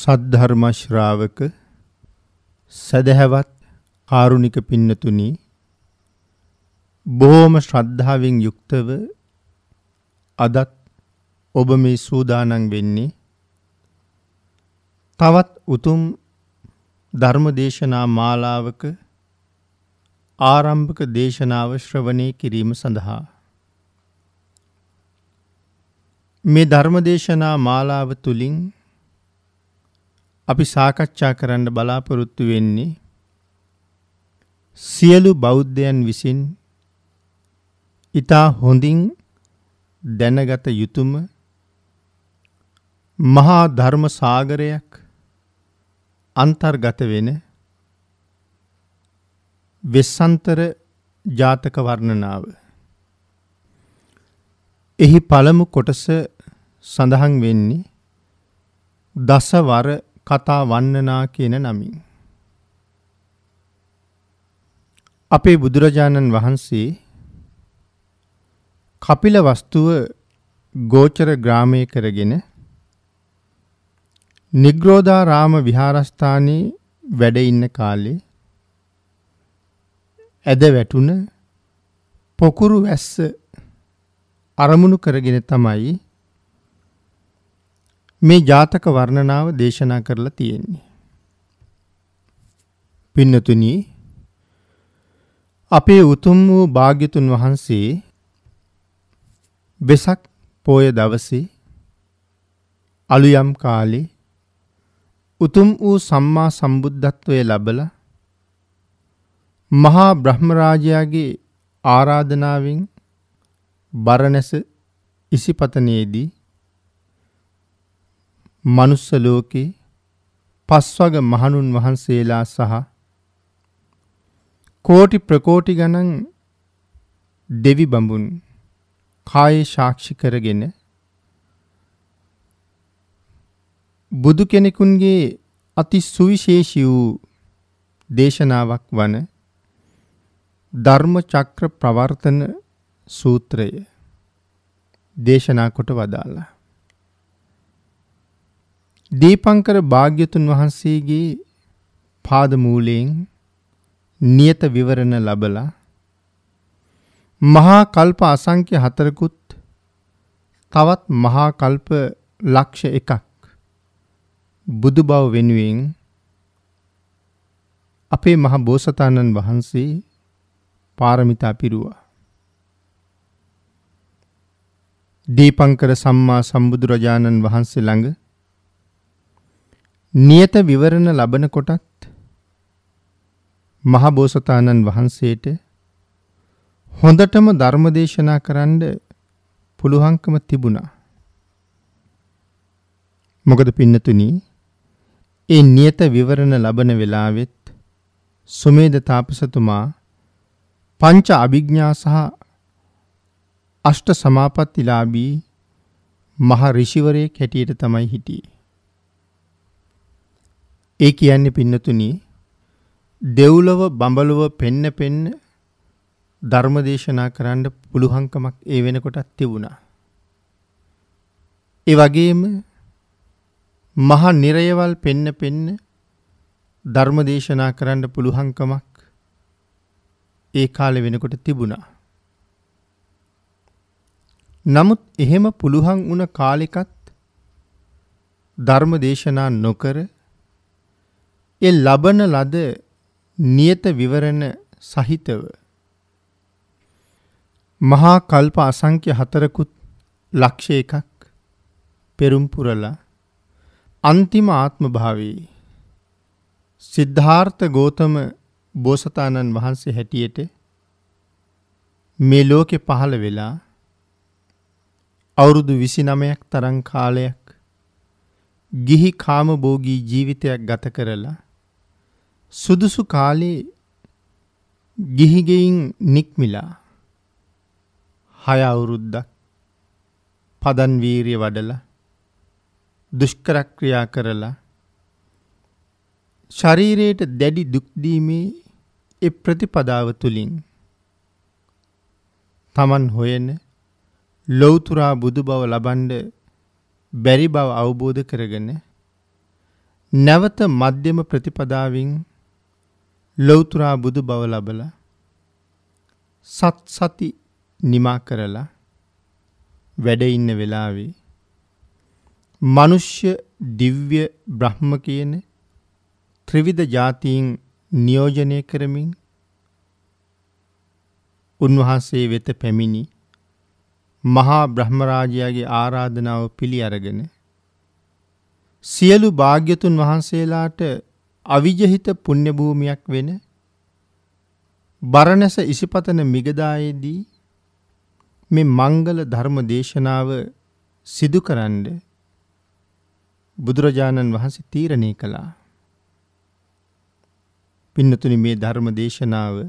සද්ධර්ම ශ්‍රාවක සදහැවත් කාරුණික පින්නතුනි බොහොම ශ්‍රද්ධාවෙන් යුක්තව අදත් ඔබ මේ සූදානම් වෙන්නේ තවත් උතුම් ධර්ම දේශනා මාලාවක ආරම්භක දේශනාව ශ්‍රවණය කිරීම සඳහා මේ ධර්ම දේශනා මාලාව තුලින් අපි සාකච්ඡා කරන්න බලාපොරොත්තු වෙන්නේ සියලු බෞද්ධයන් විසින් ඊතා හොඳින් දැනගත යුතුයම මහා ධර්ම සාගරයක් අන්තර්ගත වෙන වෙස්සන්තර ජාතක වර්ණනාව එහි පළමු කොටස සඳහන් වෙන්නේ දසවර කතා වන්නනා කියන නමින්. අපේ බුදුරජාණන් වහන්සේ කපිල වස්තුව ගෝචර ග්‍රාමය කරගෙන නිග්‍රෝධාරාම විහාරස්ථානයේ වැඩ ඉන්න කාලේ ඇද වැටුණ පොකුරු වැස්ස අරමුණු කරගෙන තමයි මේ ජාතක වර්ණනාව දේශනා කරලා තියෙන්නේ. පින්නතුනි අපේ උතුම් වූ භාග්‍යතුන් වහන්සේ වෙසක් පෝය දවසේ අලුයම් කාලේ උතුම් වූ සම්මා සම්බුද්ධත්වය ලබලා මහා බ්‍රහ්මරාජයාගේ ආරාධනාවෙන් බරණැස ඉසිපතනයේදී මනුස්ස ලෝකේ පස්වග මහණුන් වහන්සේලා සහ කෝටි ප්‍රකෝටි ගණන් දෙවි බඹුන් කායේ සාක්ෂි කරගෙන බුදු කෙනෙකුන්ගේ අති සුවිශේෂී වූ දේශනාවක් වන ධර්ම චක්‍ර ප්‍රවර්තන සූත්‍රය දේශනා කොට වදාලා දීපංකර භාග්‍යතුන් වහන්සේගේ පාදමූලයෙන් නියත විවරණ ලබලා මහා කල්ප අසංඛ්‍ය හතරකුත් තවත් මහා කල්ප ලක්ෂ එකක් බුදු බව වෙනුවෙන් අපේ මහ බෝසතාණන් වහන්සේ පාරමිතා පිරුවා. දීපංකර සම්මා සම්බුදුරජාණන් වහන්සේ ළඟ නියත විවරණ ලබන කොටත් මහබෝසතාණන් වහන්සේට හොඳටම ධර්මදේශනා කරන්න පුළුවන්කම තිබුණා. මොකද පින්නතුනි ඒ නියත විවරණ ලබන වෙලාවෙත් සුමේද තාපසතුමා පංච අභිඥා සහ අෂ්ට සමාපත්තිලාභී මහ ඍෂිවරයෙක් හැටියට තමයි හිටියේ. ඒ කියන්නේ පින්නතුනි දෙව්ලොව බඹලොව පෙන්න පෙන්න ධර්ම දේශනා කරන්න පුළුවන්කමක් ඒ වෙනකොටත් තිබුණා. ඒ වගේම මහ නිරයවල් පෙන්න පෙන්න ධර්ම දේශනා කරන්න පුළුවන්කමක් ඒ කාලේ වෙනකොට තිබුණා. නමුත් එහෙම පුළුවන් වුණ කාලෙකත් ධර්ම දේශනා නොකර ඒ ලබන ලද නියත විවරණ සහිතව මහා කල්ප අසංඛ්‍ය හතරකුත් ලක්ෂ එකක් පෙරම් පුරලා අන්තිම ආත්ම භාවයේ සිද්ධාර්ථ ගෝතම බෝසතාණන් වහන්සේ හැටියට මේ ලෝකෙ පහළ වෙලා අවුරුදු විසි නමයක් තරං කාලයක් ගිහි කාම බෝගී ජීවිතයක් ගත කරලා සුදුසු කාලේ ගිහිගෙයින් නික්මිලා හය අවුරුද්දක් පදන්වීරිය වඩල දුෂ්කරක්‍රියා කරලා ශරීරයට දැඩි දුක්දීමේ එ ප්‍රතිපදාව තුළින් තමන් හොයන ලොවතුරා බුදු බව ලබන්ඩ බැරි බව අවබෝධ කරගෙන නැවත මධ්‍යම ප්‍රතිපදාවෙන් ලෞතුරා බුදු බව ලබලා සත් සති නිමා කරලා වැඩ ඉන්න වෙලාවේ මිනිස්්‍ය දිව්‍ය බ්‍රහ්ම කියන ත්‍රිවිධ જાතීන් නියෝජනය කරමින් උන්වහන්සේ වෙත පැමිණි මහා බ්‍රහ්මරාජයාගේ ආරාධනාව පිළි අරගෙන සියලු භාග්‍යතුන් වහන්සේලාට අවිජහිත පුණ්‍ය භූමියක් වෙන බරණැස ඉසිපතන මිගදායේදී මේ මංගල ධර්ම දේශනාව සිදු කරන්න බුදුරජාණන් වහන්සේ තීරණය කළා. පින්නතුනි මේ ධර්ම දේශනාව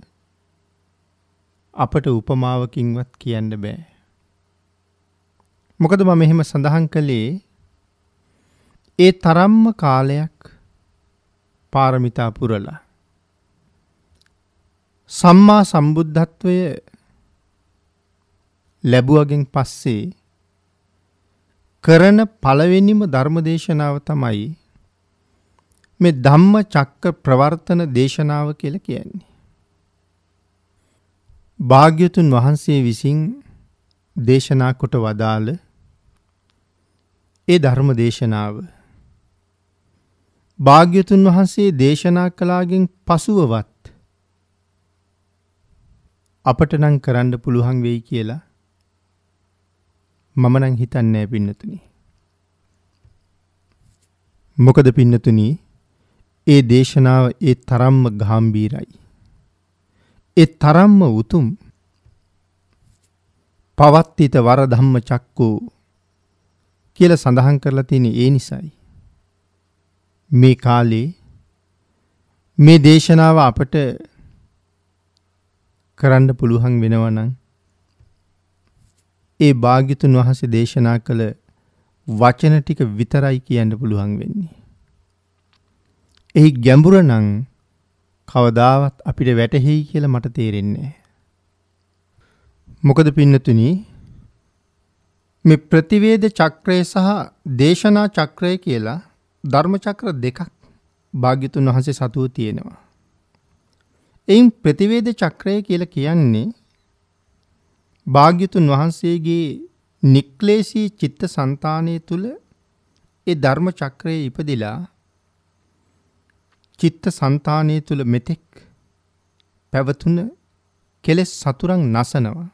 අපට උපමාවකින්වත් කියන්න බෑ. මොකද මම එහෙම සඳහන් කළේ ඒ තරම්ම කාලයක් පාරමිතා පුරලා. සම්මා සම්බුද්ධත්වය ලැබුවගෙන් පස්සේ කරන පළවෙනිම ධර්මදේශනාව තමයි මේ ධම්ම චක්ක ප්‍රවර්තන දේශනාව කියල කියන්නේ. භාග්‍යතුන් වහන්සේ විසින් දේශනා කොට වදාළ ඒ ධර්ම දේශනාව භාග්‍යතුන් වහන්සේ දේශනා කලාගෙන් පසුවවත් අපට නම් කරන්න පුළුවන් වෙයි කියලා මම නම් හිතන්නේ පින්නතුනි. මොකද පින්නතුනි ඒ දේශනාව ඒ තරම්ම ගාම්භීරයි. ඒ තරම්ම උතුම් පවත්තිත වර ධම්ම චක්කෝ කියලා සඳහන් කරලා තියෙන ඒ නිසයි. මේ කාලේ මේ දේශනාව අපට කරන්න පුළුවන් වෙනවනම් ඒ භාග්‍යතුන් වහන්සේ දේශනා කළ වචන ටික විතරයි කියන්න පුළුවන් වෙන්නේ. එහි ගැඹුර නම් කවදාවත් අපිට වැටහෙයි කියලා මට තේරෙන්නේ මොකද පින්නතුනි මේ ප්‍රතිවේද චක්‍රය සහ දේශනා චක්‍රය කියලා ධර්මචක්‍ර දෙකක් භාග්‍යතුන් වහන්සේ සතුව තියෙනවා. එයින් ප්‍රතිවේද චක්‍රය කියල කියන්නේ භාග්‍යතුන් වහන්සේගේ නික්ලේශී චිත්ත සන්තානය තුළ ඒ ධර්ම චක්‍රය ඉපදිලා චිත්ත සන්තානය තුළ මෙතෙක් පැවතුන කෙලෙස් සතුරන් නසනවා.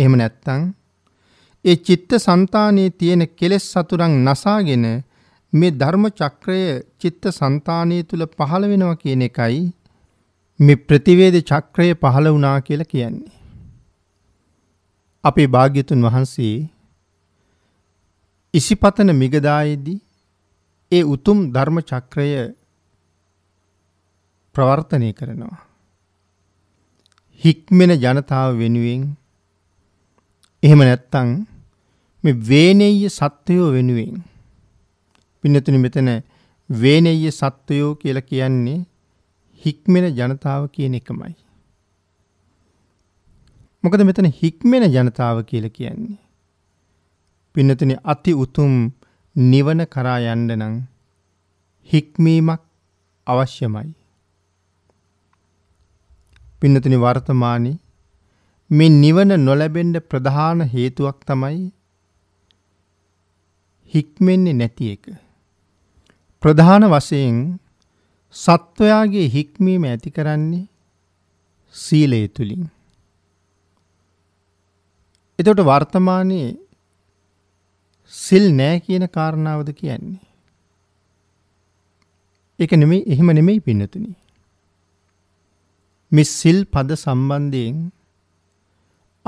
එහෙම නැත්තං ඒ චිත්ත సంతානයේ තියෙන කෙලෙස් සතුරන් නසාගෙන මේ ධර්ම චක්‍රය චිත්ත సంతානය තුල පහළ වෙනවා කියන එකයි මේ ප්‍රතිවේද චක්‍රය පහළ වුණා කියලා කියන්නේ. අපේ භාග්‍යතුන් වහන්සේ ඉසිපතන මිගදායේදී ඒ උතුම් ධර්ම චක්‍රය ප්‍රවර්තනය කරනවා. හික්මෙන ජනතාව වෙනුවෙන් එහෙම නැත්තං මේ වේනෙය්‍ය සත්වයෝ වෙනුවෙන් පින්නතුනි මෙතන වේනෙය්‍ය සත්වයෝ කියලා කියන්නේ හික්මෙන ජනතාව කියන එකමයි. මොකද මෙතන හික්මෙන ජනතාව කියලා කියන්නේ පින්නතුනි අති උතුම් නිවන කරා යන්න නම් හික්මීමක් අවශ්‍යමයි. පින්නතුනි වර්තමානයේ මේ නිවන නොලැබෙන්න ප්‍රධාන හේතුවක් තමයි හික්මෙන්නේ නැති එක. ප්‍රධාන වශයෙන් සත්වයාගේ හික්මීම ඇති කරන්නේ සීලය තුළින්. එතකොට වර්තමානයේ සිල් නෑ කියන කාරණාවද කියන්නේ. ඒක නෙමෙයි එහෙම නෙමෙයි පින්නතුනි. මේ සිල් පද සම්බන්ධයෙන්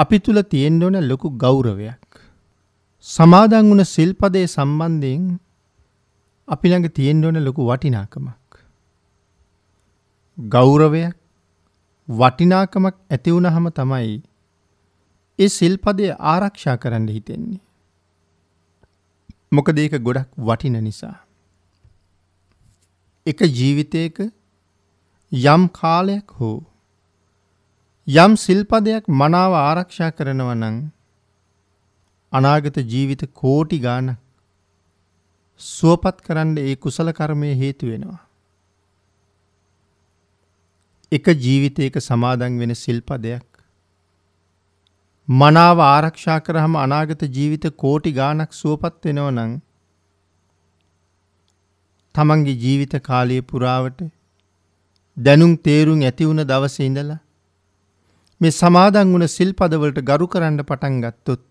අපි තුල තියෙන්න ඕන ලොකු ගෞරවයක්. සමාදන් වුණ සිල්පදයේ සම්බන්ධයෙන් අපි ළඟ තියෙන්න ඕන ලොකු වටිනාකමක්. ගෞරවයක් වටිනාකමක් ඇති වුණහම තමයි ඒ සිල්පදය ආරක්ෂා කරන්න හිතෙන්නේ. මොකද ඒක ගොඩක් වටින නිසා. එක ජීවිතයක යම් කාලයක් හෝ යම් සිල්පදයක් මනාව ආරක්ෂා කරනවනං අනාගත ජීවිත කෝටි ගාන සුවපත් කරන්න ඒ කුසල කර්මය හේතු වෙනවා. එක ජීවිතයක සමාදන් වෙන සිල්පදයක් මනාව ආරක්ෂා කරහම අනාගත ජීවිත කෝටි ගානක් සුවපත් වෙනව නං තමන්ගේ ජීවිත කාලය පුරාවට දැනුම් තේරුම් ඇතිවුණ දවස ඉඳලා මේ සමාදන් වුණ සිල්පදවලට ගරු කරන්න පටන් ගත්තොත්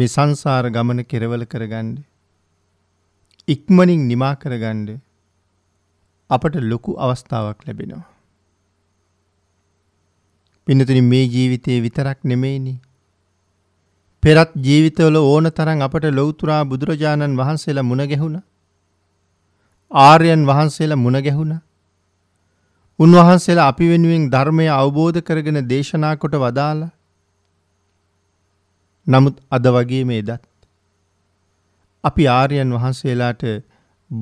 මේ සංසාර ගමන කෙරවල කරගන්න. ඉක්මනින් නිමා කරගන්න අපට ලොකු අවස්ථාවක් ලැබෙනවා. පිනතුනි මේ ජීවිතයේ විතරක් නෙමෙයිනි. පෙරත් ජීවිතවල ඕන තරම් අපට ලෞතුරා බුදුරජාණන් වහන්සේලා මුණ ගැහුණා. ආර්යයන් වහන්සේලා මුණ ගැහුණා. උන්වහන්සේලා අපි වෙනුවෙන් ධර්මය අවබෝධ කරගෙන දේශනා කොට වදාලා නමුත් අද වගේ මේ දත්. අපි ආර්යන් වහන්සේලාට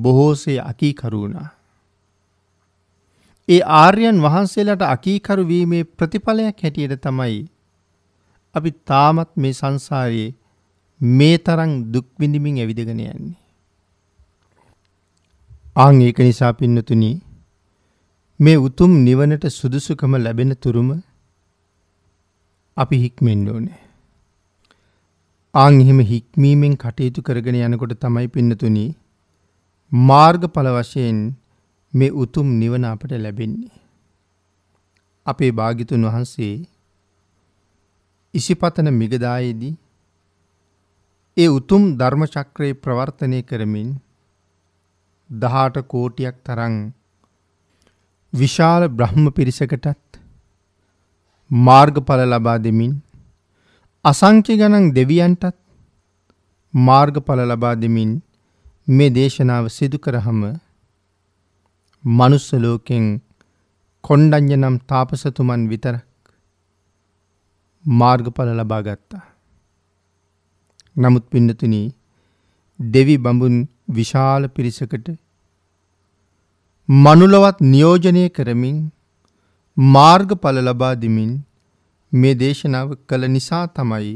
බොහෝසේ අකීකරුණා. ඒ ආර්යන් වහන්සේලාට අකීකරු වීමේ ප්‍රතිඵලයක් හැටියට තමයි අපි තාමත් මේ සංසාරයේ මේ තරම් දුක් විඳිමින් ඇවිදගෙන යන්නේ. ආන් ඒක නිසා පින්නතුනි මේ උතුම් නිවනට සුදුසුකම ලැබෙන තුරුම අපි හික්මෙන්න ඕනේ. ආන් එහෙම හික්මීමෙන් කටයුතු කරගෙන යනකොට තමයි පින්නතුනි මාර්ගඵල වශයෙන් මේ උතුම් නිවන අපට ලැබෙන්නේ. අපේ භාගිතුන් වහන්සේ ඉසිපතන මිගදායේදී ඒ උතුම් ධර්මචක්‍රයේ ප්‍රවර්තනය කරමින් දහට කෝටියක් තරං විශාල බ්‍රහ්ම පිරිසකටත් මාර්ගඵල ලබා දෙමින් අසංක්‍ය ගණන් දෙවියන්ටත් මාර්ගඵල ලබා දෙමින් මේ දේශනාව සිදු කරහම මනුස්ස ලෝකෙන් කොණ්ඩඤ්ඤ නම් තාපසතුමන් විතරක් මාර්ගඵල ලබා ගත්තා. නමුත් පින්නතුනි දෙවි බඹුන් විශාල පිරිසකට මනුලවත් නියෝජනය කරමින් මාර්ගඵල ලබා දෙමින් මේ දේශනාව කළ නිසා තමයි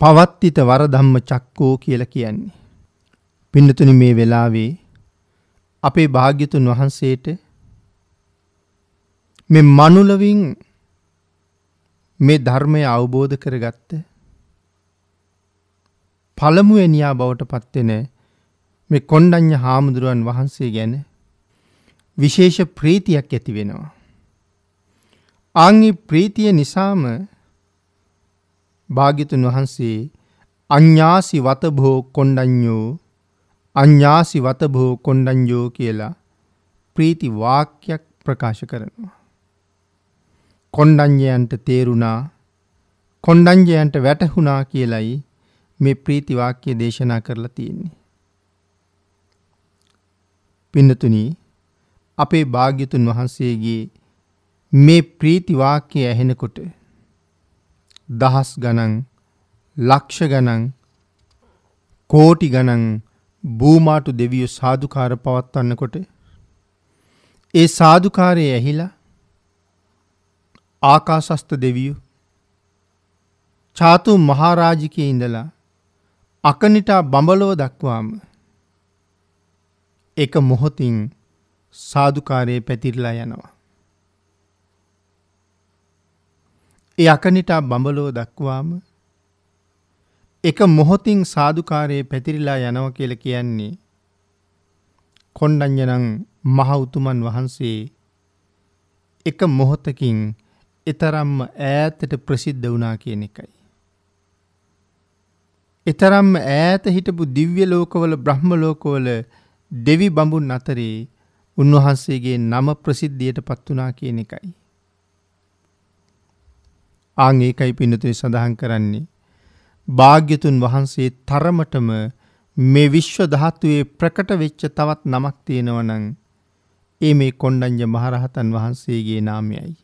පවත්තිත වරධම්ම චක්කෝ කියලා කියන්නේ. පින්නතුනි මේ වෙලාවේ අපේ භාග්‍යතුන් වහන්සේට මේ මනුලවින් මේ ධර්මය අවබෝධ කරගත්ත පළමුුවනියා බවට පත්වෙන මේ කොණ්ඩඥ හාමුදුරුවන් වහන්සේ ගැන විශේෂ ප්‍රීතියක් ඇති වෙනවා. ආංගි ප්‍රීතිය නිසාම භාගිතුන් වහන්සේ අඤ්ඤාසි වතභෝ කොණ්ඩඤ්ඤෝ අඤ්ඤාසි වතභෝ කොණ්ඩඤ්ඤෝ කියලා ප්‍රීති වාක්‍යයක් ප්‍රකාශ කරනවා. කොණ්ඩඤ්ඤයන්ට තේරුණා කොණ්ඩඤ්ඤයන්ට වැටහුණා කියලයි මේ ප්‍රීති වාක්‍ය දේශනා කරලා තියෙන්නේ. පින්නතුනි අපේ භාග්‍යතුන් වහන්සේගේ මේ ප්‍රීති වාක්‍යය ඇහෙනකොට දහස් ගණන් ලක්ෂ ගණන් කෝටි ගණන් බූමාටු දෙවියෝ සාදුකාර පවත්වන්නකොට ඒ සාදුකාරය ඇහිලා ආකාශස්ත දෙවියෝ චාතු මහාරාජිකය ඉඳලා අකනිටා බඹලොව දක්වාම එක මොහොතින් සාධකාරය පැතිරලා යනවා. ඒ අකනිටා බඹලෝ දක්වාම එක මොහොතින් සාධකාරයේ පැතිරිලා යනව කියල කියන්නේ කොණ්ඩංජනං මහවුතුමන් වහන්සේ එක මොහොතකින් එතරම්ම ඈතට ප්‍රසිද්ධ වනා කියන එකයි. එතරම් ඈත හිටපු දිව්‍ය ලෝකවල බ්‍රහ්ම ලෝකවල දෙවි බඹුන් අතරේ උන්වහන්සේගේ නම ප්‍රසිද්ධියට පත්වනා කියන එකයි. ආං ඒකයි පින්නතුනි සඳහන් කරන්නේ. භාග්‍යතුන් වහන්සේ තරමටම මේ විශ්ව ධාතුවේ ප්‍රකට වෙච්ච තවත් නමක් තියෙනවා නම් ඒ මේ කොණ්ඩඤ්ඤ මහරහතන් වහන්සේගේ නාමයයි.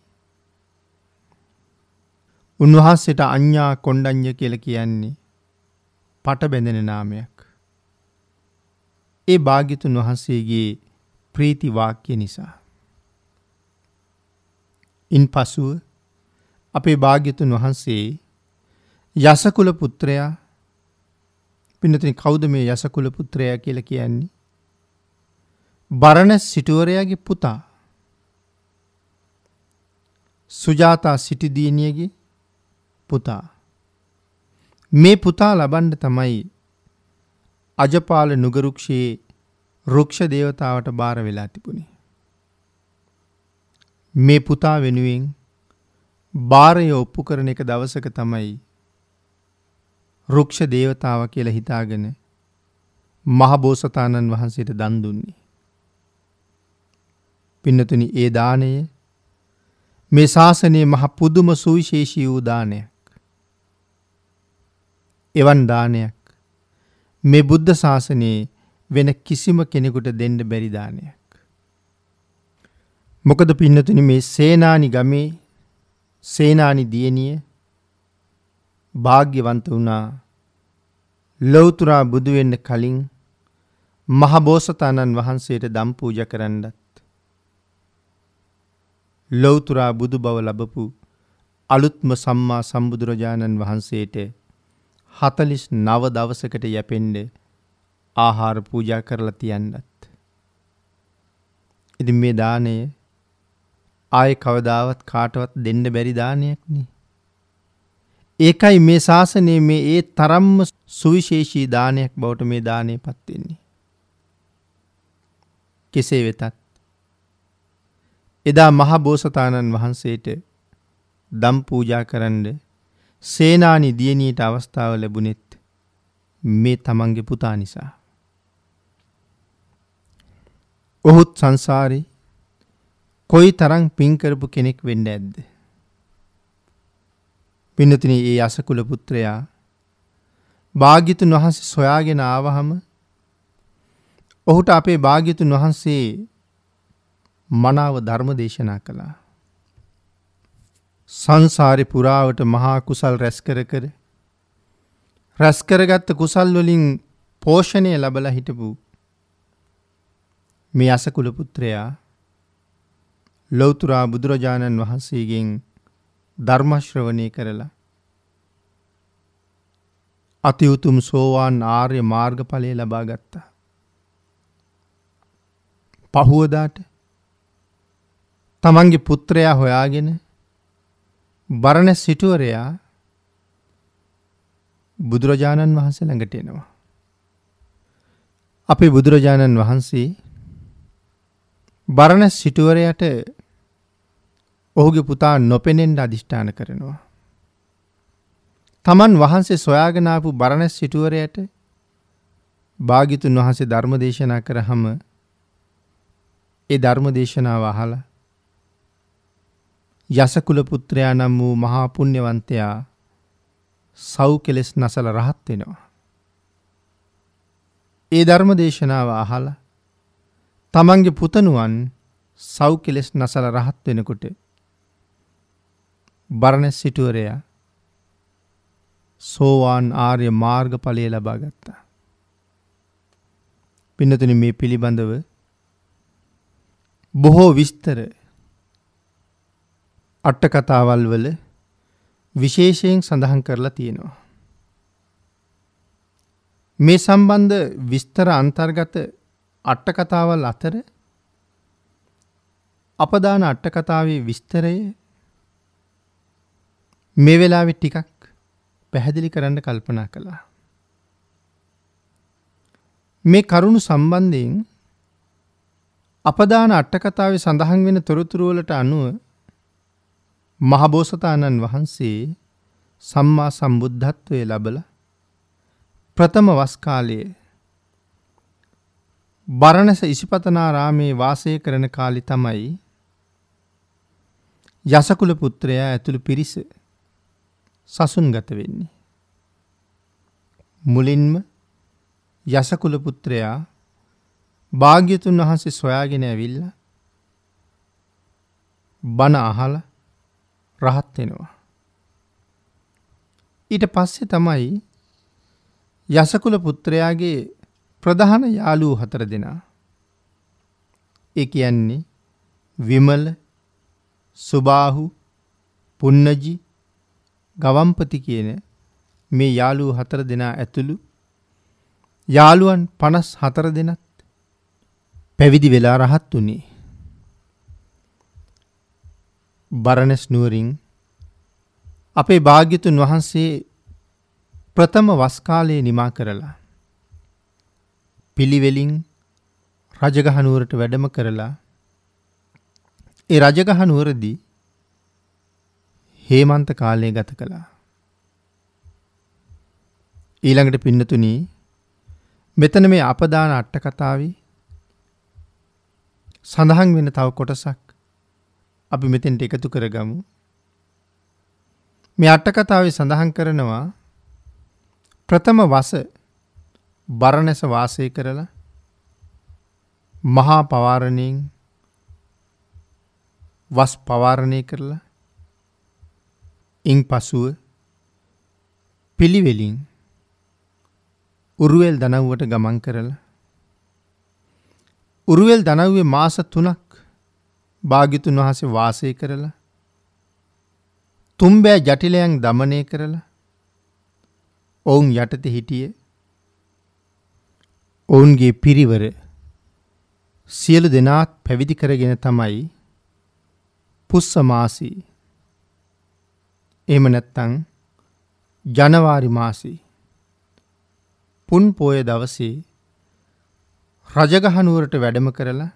උන්වහන්සේට අඤ්ඤා කොණ්ඩඤ්ඤ කියලා කියන්නේ පට බැඳෙන නාමයක්. ඒ භාග්‍යතුන් වහන්සේගේ ප්‍රීති වාක්‍ය නිසා. ඉන්පසුව අපේ භාග්‍යතුන් වහන්සේ යසකුල පුත්‍රයා පිනතින කෞද මේ යසකුල පුත්‍රය කියල කියන්නේ. බරණ සිටුවරයාගේ පුතා සුජාතා සිටිදීනියගේ පුතා. මේ පුතා ලබන්ඩ තමයි අජපාල නුගරුක්ෂයේ රුක්ෂ දේවතාවට බාර වෙලා තිබුණේ. මේ පුතා වෙනුවෙන් භාරය ඔප්පු කරන එක දවසක තමයි රුක්ෂ දේවතාව කියලා හිතාගෙන මහබෝසතාණන් වහන්සේට දන් දුන්නේ. පින්නතුනි ඒ දාණය මේ ශාසනයේ මහ පුදුම සුවිශේෂී වූ දානයක්. එවන් දානයක් මේ බුද්ධ ශාසනයේ වෙන කිසිම කෙනෙකුට දෙන්න බැරි දානයක්. මොකද පින්නතුනි මේ සේනානි ගමේ සේනානි දියණිය භාග්‍යවන්ත වුණා ලෞතුරා බුදු වෙන්න කලින් මහබෝසතාණන් වහන්සේට දම් පූජා කරන්නත් ලෞතුරා බුදු බව ලැබපු අලුත්ම සම්මා සම්බුදුරජාණන් වහන්සේට 49 දවසකට යැපෙන්නේ ආහාර පූජා කරලා තියන්නත් ඉතින් මේ දාණය ආයේ කවදාවත් කාටවත් දෙන්න බැරි දානයක් නේ. ඒකයි මේ ශාසනයේ මේ ඒ තරම්ම සුවිශේෂී දානයක් බවට මේ දානය පත් වෙන්නේ. කෙසේ වෙතත් එදා මහ බෝසතාණන් වහන්සේට දම් පූජා කරන්න සේනානි දියණියට අවස්ථාව ලැබුණෙත් මේ තමන්ගේ පුතා නිසා. ඔහුත් සංසාරේ කොයි තරම් පින් කරපු කෙනෙක් වෙන්න ඇද්ද? පින්නතිනි ඒ අසකුල පුත්‍රයා භාග්‍යතුන් වහන්සේ සොයාගෙන ආවහම ඔහුට අපේ භාග්‍යතුන් වහන්සේ මනාව ධර්ම දේශනා කළා. සංසාරි පුරාවට මහා කුසල් රැස් කර කර රැස් කරගත්ත කුසල් වලින් පෝෂණය ලැබලා හිටපු මේ අසකුල පුත්‍රයා ලෞතුරා බුදුරජාණන් වහන්සේගෙන් ධර්මශ්‍රවණය කරලා අතිඋතුම් සෝවාන් ආර්ය මාර්ගඵලය ලබා ගත්තා. පහුවදාට තමන්ගේ පුත්‍රයා හොයාගෙන බරණ සිටුවරයා බුදුරජාණන් වහන්සේ ළඟට එනවා. අපේ බුදුරජාණන් වහන්සේ බරණ සිටුවරයට ඔහුගේ පුතා නොපෙනෙන්ට අධිෂ්ඨාන කරනවා. තමන් වහන්සේ සොයාගෙනාපු බරණැස් සිටුවරයට භාගිතුන් වහන්සේ ධර්මදේශනා කරහම ඒ ධර්මදේශනාව අහලා යසකුල පුත්‍රයා නම් වූ මහා පුණ්‍යවන්තයා සව් කෙලෙස් නසල රහත් වෙනවා. ඒ ධර්මදේශනාව අහලා තමන්ගේ පුතණුවන් සව් කෙලෙස් නසල රහත් වෙනකොට බරණැස් සිටුවරයා සෝවාන් ආර්ය මාර්ගඵලය ලබා ගත්තා. පින්නතුනි මේ පිළිබඳව බොහෝ විස්තර අට්ටකතාවල් වල විශේෂයෙන් සඳහන් කරලා තියෙනවා. මේ සම්බන්ධ විස්තර අන්තර්ගත අට්ටකතාවල් අතර අපදාන අට්ටකතාවේ විස්තරය මේ වෙලාවෙ ටිකක් පැහැදිලි කරන්න කල්පනා කළා. මේ කරුණු සම්බන්ධයෙන් අපදාන අට්ටකතාවේ සඳහන් වෙන තොරතුරුවලට අනුව මහබෝසතාණන් වහන්සේ සම්මා සම්බුද්ධත්වය ලබල ප්‍රථම වස්කාලයේ බරණස ඉසිපතනාරාමේ වාසය කරන කාලි තමයි යසකුල පුත්‍රයා ඇතුළු පිරිස සසුන් ගත වෙන්නේ. මුලින්ම යසකුල පුත්‍රයා භාග්‍යතුන් වහන්සේ සොයාගෙන ඇවිල්ල බණ අහල රහත්වෙනවා. ඊට පස්සෙ තමයි යසකුල පුත්‍රයාගේ ප්‍රධාන යාලූ හතර දෙනා. ඒ කියන්නේ විමල සුබාහු පුන්නජි ගවම්පති කියන මේ යාලූ හතර දෙනා ඇතුළු යාළුවන් පනස් හතර දෙනත් පැවිදි වෙලා රහත් වුණේ. බරණැස් නුවරින් අපේ භාග්‍යතුන් වහන්සේ ප්‍රථම වස්කාලයේ නිමා කරලා පිළිවෙලින් රජගහනුවරට වැඩම කරලා ඒ රජගහනුවරදී හේමන්ත කාලය ගත කළා. ඊළඟට පින්නතුනි මෙතන මේ අපදාන අට්ට කතාවේ සඳහන් වෙන තව කොටසක් අපි මෙතෙන්ට එකතු කරගමු. මේ අට්ට කතාවේ සඳහන් කරනවා ප්‍රථම වස බරණැස වාසය කරලා මහා පවාරණයෙන් වස් පවාරණය කරලා ඉන් පසුව පිළිවෙලින් උරුවල් දනව්වට ගමන් කරල උරුවල් දනව්වේ මාස තුනක් භාගිතුන් වහසේ වාසය කරලා තුම්බෑ ජටිලයන් දමනය කරලා ඔවුන් යටත හිටිය ඔවුන්ගේ පිරිවර සියලු දෙනාත් පැවිදි කරගෙන තමයි පුස්සමාසී එහෙම නැත්තං ජනවාරි මාසේ පුන් පෝය දවසේ රජගහනුවරට වැඩම කරලා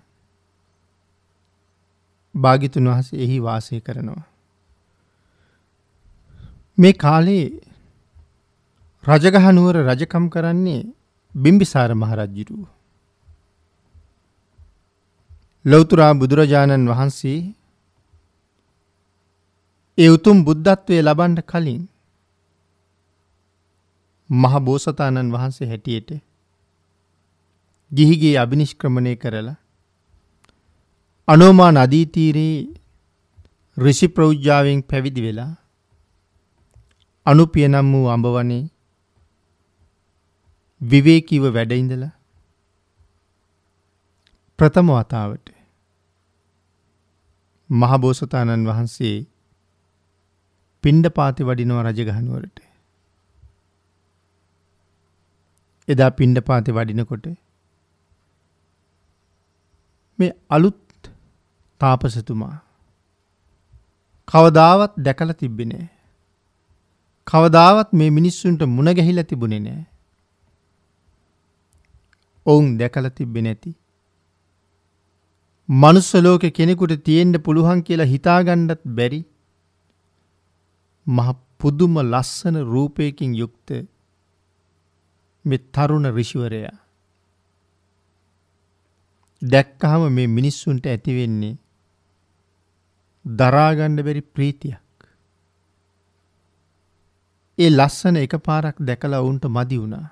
භාගිතුන් වහස එහි වාසය කරනවා. මේ කාලේ රජගහනුවර රජකම් කරන්නේ බිම්බිසාර මහරජ්ජිරුව. ලොවතුරා බුදුරජාණන් වහන්සේ ඒ උතුම් බුද්ධත්වය ලබන්ට කලින් මහ බෝසතාණන් වහන්සේ හැටියට ගිහිගේ අභිනිෂ්ක්‍රමණය කරලා අනෝමා නදීතීරයේ රිසි ප්‍රෞජ්ජාවෙන් පැවිදි වෙලා අනුපියනම් වූ අඹවනේ විවේකීව වැඩඉඳල ප්‍රථම වතාවට මහබෝසතාණන් වහන්සේ පිණ්ඩපාති වඩිනවා රජගහනුවරට. එදා පිණ්ඩපාති වඩිනකොට මේ අලුත් තාපසතුමා කවදාවත් දැකල තිබ්බෙනේ. කවදාවත් මේ මිනිස්සුන්ට මුණගැහිල තිබුණෙ නෑ. ඔවුන් දැකල තිබ්බෙන ඇති. මනුස්සලෝක කෙනෙකුට තියෙන්ට පුළුවන් කියලා හිතාගණ්ඩත් බැරි මහ පුදුම ලස්සන රූපයකින් යුක්ත මේ තරුණ ඍෂිවරයා දැක්කහම මේ මිනිස්සුන්ට ඇති වෙන්නේ දරා ගන්න බැරි ප්‍රීතියක්. ඒ ලස්සන එකපාරක් දැකලා වුන්ට මදි වුණා.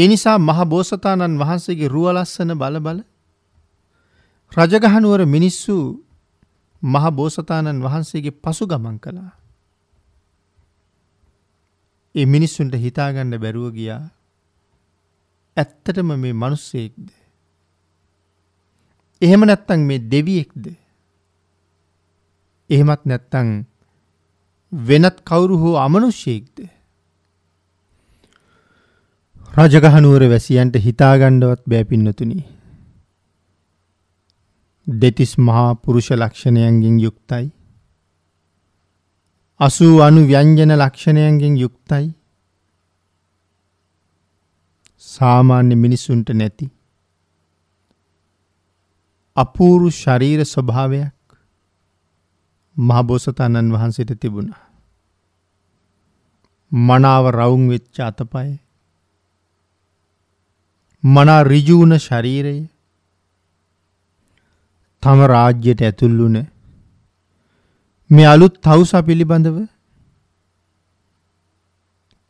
ඒ නිසා මහ බෝසතාණන් වහන්සේගේ රුව ලස්සන බල බල රජගහනුවර මිනිස්සු මහ බෝසතාණන් වහන්සේගේ පසු ගමන් කළා. ඒ මිනිස්සුන්ට හිතාගන්න බැරුව ගියා ඇත්තටම මේ මනුස්සයෙක්ද. එහෙම නැත්තං මේ දෙවියෙක්ද. එහෙමත් නැත්තං වෙනත් කවුරු හෝ අමනුෂ්‍යයෙක්ද. රජගහනුවර වැසියන්ට හිතාගණ්ඩවත් බෑපින්නතුනිි දෙතිස් මහා පුරුෂ ලක්ෂණයන්ගෙන් යුක්තයි. අසූ අනු ව්‍යංජන ලක්ෂණයන්ගෙන් යුක්තයි. සාමාන්‍ය මිනිසුන්ට නැති. අපූරු ශරීර ස්වභාවයක් මහබෝසතාණන් වහන්සේට තිබුණා. මනාව රවුන් වෙච්ච අතපය මනා රිජූන ශරීරයේ තම රාජ්‍යයට ඇතුල් වුණ මේ අලුත් තවුස පිළිබඳව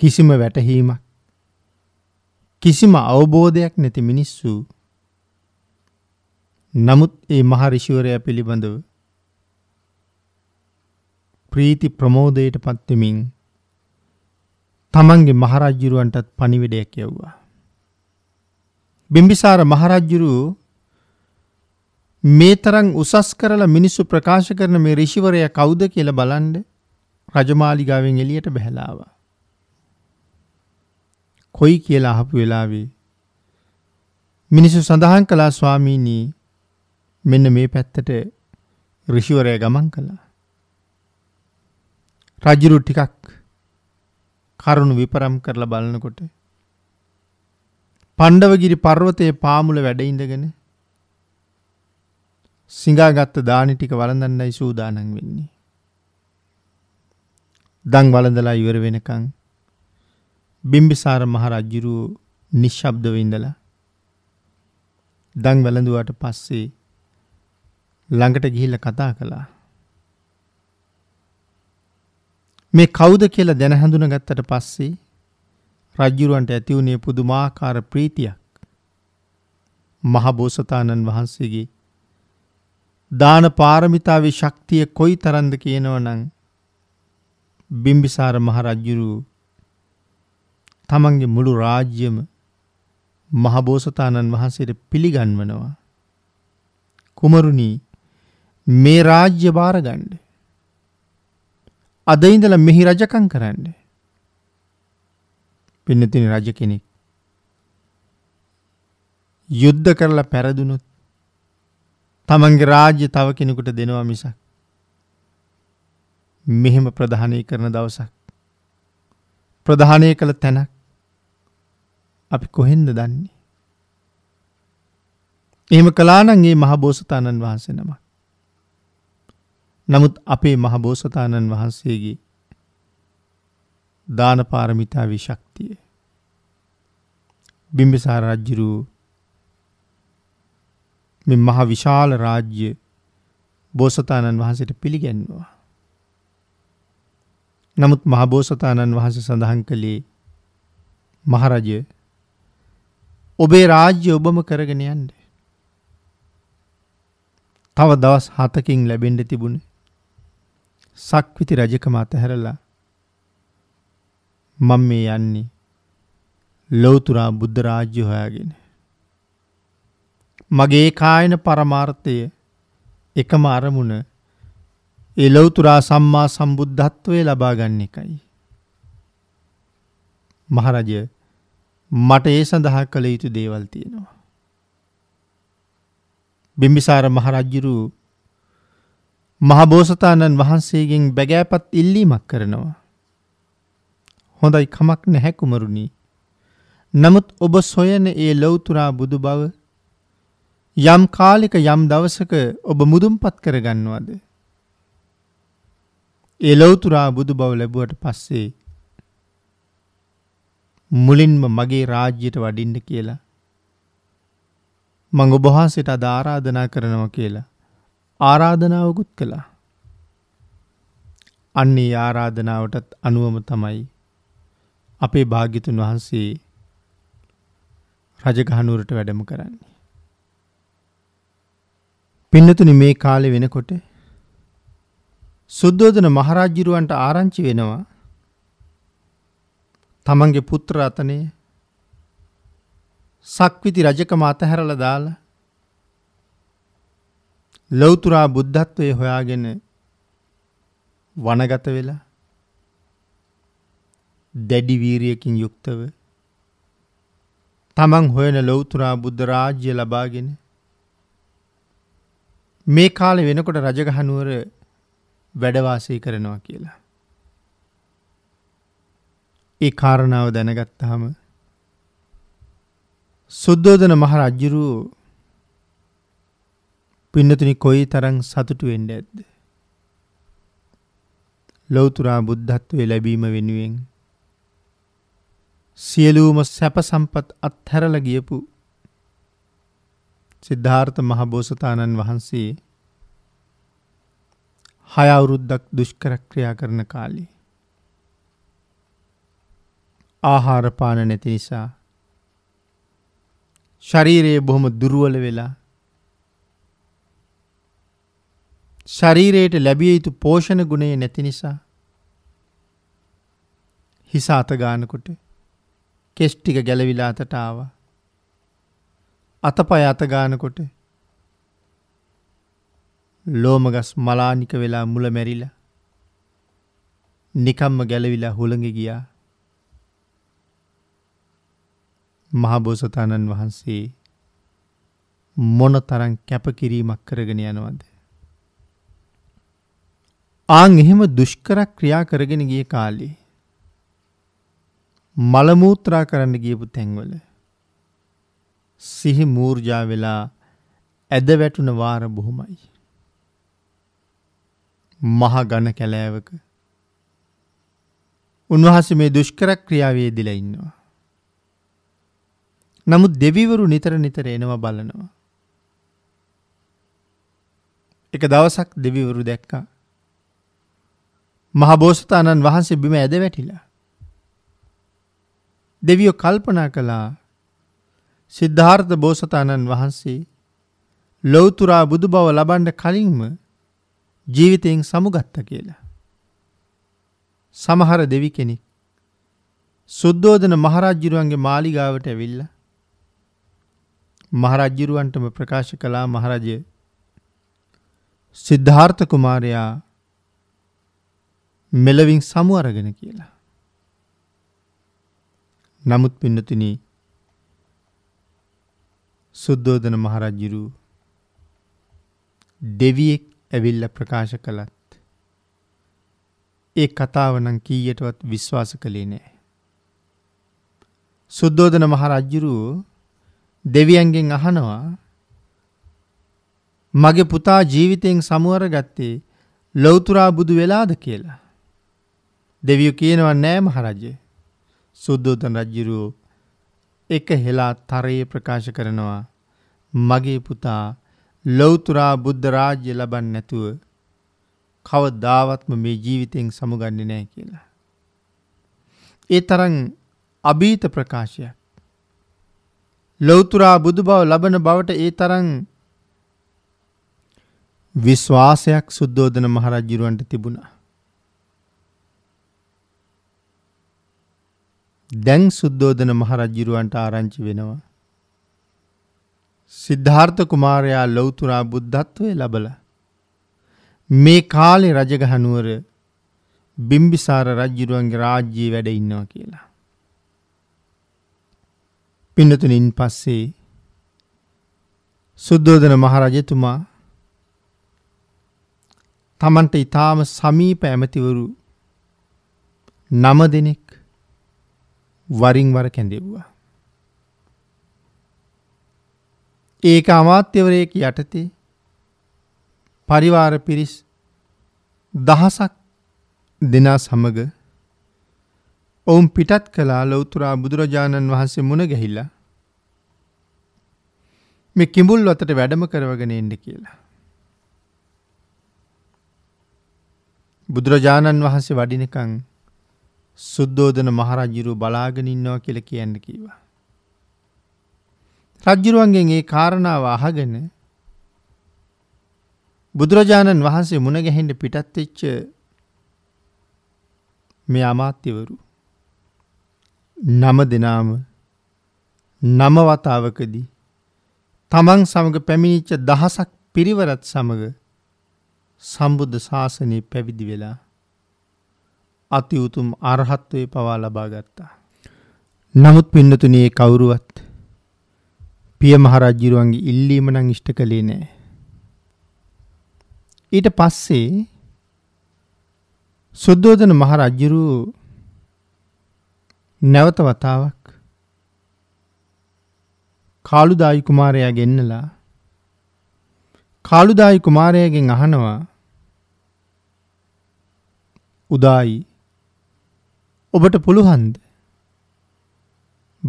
කිසිම වැටහීමක් කිසිම අවබෝධයක් නැති මිනිස්සු නමුත් ඒ මහරිෂිවරය පිළිබඳව ප්‍රීති ප්‍රමෝදයට පත්වෙමින් තමන්ගේ මහරජ්ජුරුවන්ටත් පනිවිඩයක් යව්වා. බිම්බිසාර මහරජ්ජුරුවූ මේ තරම් උසස් කරලා මිනිස්සු ප්‍රකාශ කරන මේ ඍෂිවරයා කවුද කියලා බලන්න රජමාලිගාවෙන් එළියට බහැලාවා. කොයි කියලා අහපු වෙලාවේ මිනිස්සු සඳහන් කළා ස්වාමීනි මෙන්න මේ පැත්තට ඍෂිවරයා ගමන් කළා. රජුරු ටිකක් කරුණු විපරම් කරලා බලනකොට පණ්ඩවගිරි පර්වතයේ පාමුල වැඩ ඉඳගෙන සිඟාගත්ත දානි ටික වළඳන්නයි සූදානම් වෙන්නේ. දන් වළඳලා ඉවර වෙනකං බිම්බිසාර මහ රජ්ජුරුව නිශ්ශබ්දව ඉඳලා දන් වැළඳුවාට පස්සේ ළඟට ගිහිල්ලා කතා කළා. මේ කවුද කියලා දැන හඳුනගත්තට පස්සේ රජ්ජුරුවන්ට ඇති වුණේ පුදුමාකාර ප්‍රීතියක්. මහ බෝසතාණන් වහන්සේගේ දාන පාරමිතාවේ ශක්තිය කොයි තරන්ද කියනවනං බිම්බිසාර මහරජ්ජුරු තමන්ගේ මුළු රාජ්‍යම මහබෝසතාණන් වහන්සේට පිළිගන්වනවා. කුමරුණී මේ රාජ්‍ය භාරගණ්ඩ. අද ඉඳල මෙහි රජකං කරන්න. පින්නතින රජ කෙනෙක්. යුද්ධ කරලා පැරදුනොත් තමන්ගේ රාජ්‍ය තව කෙනෙකුට දෙනවා මිසක්. මෙහෙම ප්‍රධානය කරන දවසක්. ප්‍රධානය කළ තැනක් අපි කොහෙන්ද දන්නේ. එහෙම කලානන්ගේ මහබෝසතාණන් වහන්සෙනම. නමුත් අපේ මහබෝසතාණන් වහන්සේගේ දානපාරමිතා විශක්තිය. බිම්බිසාර රජ්ජිරූ මේ මහ විශාල රාජ්‍ය බෝසතාණන් වහන්සට පිළිගැන්වා. නමුත් මහබෝසතාණන් වහස සඳහන් කළේ මහරජය ඔබේ රාජ්‍ය ඔබම කරගෙන යන්ඩ. තව දවස් හතකින් ලැබෙන්ඩ තිබුණ සක්විති රජකම අතහැරලා මං මේ යන්නේ ලොවතුරා බුද්ධ රාජ්‍ය හොයාගෙන මගේ කායන පරමාර්ථය එකම අරමුණ එලොවතුරා සම්මා සම්බුද්ධත්වය ලබාගන්න එකයි. මහරජ මට ඒ සඳහා කළ යුතු දේවල් තියෙනවා. බිම්බිසාර මහරජ්ජුරු මහබෝසතාණන් වහන්සේගෙන් බැගෑපත් ඉල්ලීමක් කරනවා. හොඳයි කමක් නැහැකුමරුණි. නමුත් ඔබ සොයන ඒ ලොවතුරා බුදු බව යම් කාලෙක යම් දවසක ඔබ මුදුම්පත් කරගන්නවාද. එලොවතුරා බුදු බව ලැබුවට පස්සේ මුලින්ම මගේ රාජ්‍යයට වඩින්න කියලා. මං ඔබහන්සට අද ආරාධනා කරනව කියලා. ආරාධනාවකුත් කළා. අන්නේ ආරාධනාවටත් අනුවම තමයි අපේ භාගිතුන් වහන්සේ රජගහනුවරට වැඩම කරන්නේ. පින්නතුනි මේ කාලේ වෙනකොට සුද්ධෝදන මහරජුරවන්ට ආරංචි වෙනවා තමන්ගේ පුත්‍ර රතනය සක්විති රජකම අතහැරලා දාලා ලෞතුරා බුද්ධත්වයේ හොයාගෙන වනගත වෙලා දැඩි වීරියකින් යුක්තව තමන් හොයන ලෞතුරා බුද්ධ රාජ්‍ය ලබාගෙන මේ කාලේ වෙනකොට රජගහ නුවර වැඩ වාසය කරනවා කියලා. ඒ කාරණාව දැනගත්තාම සුද්ධෝදන මහ රජුරෝ පින්නතුනි කොයිතරම් සතුටු වෙන්නේ ඇද්ද? ලෞතර බුද්ධත්වයේ ලැබීම වෙනුවෙන් සියලුම සැප සම්පත් අත්හැරලා ගියපු සිද්ධාර්ථ මහබෝසතාණන් වහන්සේ හය අවුරුද්දක් දුෂ්කරක්‍රියා කරන කාලේ. ආහාරපාන නැති නිසා ශරීරයේ බොහොම දුරුවල වෙලා ශරීරයට ලැබිය යුතු පෝෂණ ගුණය නැති නිසා හිස අතගානකොට කෙස්්ටික ගැලවිලා අතට ආවා අතපය අතගානකොට ලෝමගස් මලානික වෙලා මුල මැරිල නිකම්ම ගැලවිලා හුළඟ ගියා මහබෝසතාණන් වහන්සේ මොන තරන් කැපකිරීමක් කරගෙන යනවද. ආං එහෙම දුෂ්කර ක්‍රියා කරගෙන ගිය කාලේ මලමූත්‍රා කරන්න ගියපු තැන්වල සිහි මූර්ජා වෙලා ඇද වැටුන වාර බොහොමයි. මහ ඝන කැලෑවක උන්වහන්සේ මේ දුෂ්කර ක්‍රියාවේ දිලා ඉන්නවා. නමුත් දෙවිවරු නිතර නිතර එනවා බලනවා. එක දවසක් දෙවිවරු දැක්කා. මහබෝසතාණන් වහන්සේ බිම ඇද වැටිලා. දෙවියෝ කල්පනා කළා සිද්ධාර්ථ බෝසතාණන් වහන්සේ ලොවතුරා බුදු බව ලබන්ඩ කලින්ම ජීවිතයෙන් සමුගත්ත කියලා. සමහර දෙවි කෙනෙක් සුද්දෝදන මහරජ්ජිරුවන්ගේ මාලිගාවට ඇවිල්ල මහරජ්ජිරුවන්ටම ප්‍රකාශ කළා මහරජය සිද්ධාර්ථ කුමාරයා මෙලවින් සමුවරගෙන කියලා. නමුත් පින්නතිනී සුද්දෝදන මහරජ්ජිරු දෙවියෙක් ඇවිල්ල ප්‍රකාශ කළත් ඒ කතාවනං කීයටවත් විශ්වාස කළේ නෑ. සුද්දෝදන මහරජ්ජුරුවෝ දෙවියන්ගෙන් අහනවා මගේ පුතා ජීවිතයෙන් සමුවර ගත්තේ ලොවතුරා බුදු වෙලාද කියලා. දෙවියු කියනව නෑ මහරජය සුද්දෝතන රජ්ජිරුවෝ එක හෙලා තරයේ ප්‍රකාශ කරනවා මගේ පුතා ලොවතුරා බුද්ධ රාජ්‍ය ලබන් නැතුව කවදාවත්ම මේ ජීවිතයෙන් සමුගන්න නෑ කියලා. ඒ තරන් අභීත ප්‍රකාශයක්. ලොවතුරා බුදු බව ලබන බවට ඒ තරන් විශ්වාසයක් සුද්දෝධන මහරජ්ජිරුවන්ට තිබුණා. දැන් සුද්දෝධන මහරජ්ජිරුවන්ට ආරංචි වෙනවා. සිද්ධාර්ථ කුමාරයා ලෞතුරා බුද්ධත්වය ලබලා මේ කාලේ රජගහ නුවර බිම්බිසාර රජුරුවන්ගේ රාජ්‍යයේ වැඩ ඉන්නවා කියලා. පින්නතුනින් පස්සේ සුද්දෝදන මහරජතුමා තමන්ට ඉතාම සමීප ඇමතිවරු නම දෙනෙක් වරින්වර කැඳෙව්වා. ඒක අමාත්‍යවරයෙක් යටතේ පරිවාර පිරිස් දහසක් දෙනා සමග ඔවුන් පිටත් කලා ලොවතුරා බුදුරජාණන් වහන්සේ මුණ ගැහිල්ලා මේ කිඹුල් අතට වැඩම කරවගෙන එන්න කියලා. බුදුරජාණන් වහන්සේ වඩිනකං සුද්දෝදන මහරජිරු බලාගෙන ඉන්නවා කියලා කියන්න කීවා. රජ්ජුරුවන්ගෙන් ඒ කාරණාව අහගෙන බුදුරජාණන් වහන්සේ මුණගැහෙන්ට පිටත්වෙච්ච මේ අමාත්‍යවරු නම දෙනාම නමවතාවකදී තමන් සමඟ පැමිණිච්ච දහසක් පිරිවරත් සමඟ සම්බුද්ධ ශාසනය පැවිදි වෙලා අති උතුම් අරහත්වය පවා ලබාගත්තා. නමුත් පින්නතුනේ කවුරුවත් පිය මහරජ්ජිරුවන්ගේ ඉල්ලීම නම් ඉෂ්ට කළේ නෑ. ඊට පස්සේ සුද්ධෝදන මහරජ්ජිරුව නැවත වතාවක් කාළුදායි කුමාරයා ගෙන්නලා කාළුදායි කුමාරයාගෙන් අහනවා උදායි ඔබට පුළුහන්ද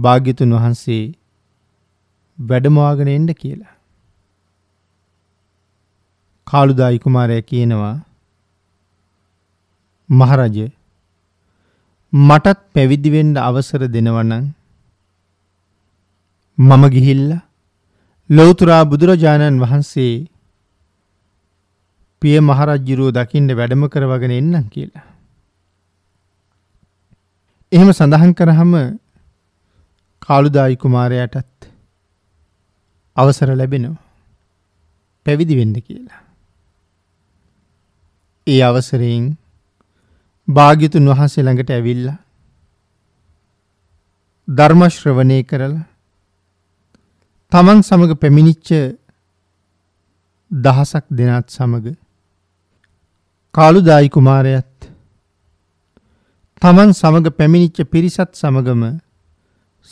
භාග්‍යතුන් වහන්සේ වැඩමවාගෙන එන්න කියලා. කාළුදායි කුමාරයා කියනවා මහරජ මටත් පැවිදි වෙන්න අවසර දෙනවා නම් මම ගිහිල්ලා ලෞතර බුදුරජාණන් වහන්සේ පිය මහරජුරුව දකින්න වැඩම කරවගෙන එන්නම් කියලා. එහෙම සඳහන් කරාම කාළුදායි කුමාරයාටත් අවසර ලැබෙනවා පැවිදි වෙන්න කියලා. ඒ අවසරයෙන් භාග්‍යතුන් වහන්සේ ළඟට ඇවිල්ලා ධර්ම ශ්‍රවණය කරලා තමන් සමග පැමිණිච්ච දහසක් දෙනාත් සමග කාළුදායි කුමාරයත් තමන් සමග පැමිණිච්ච පිරිසත් සමගම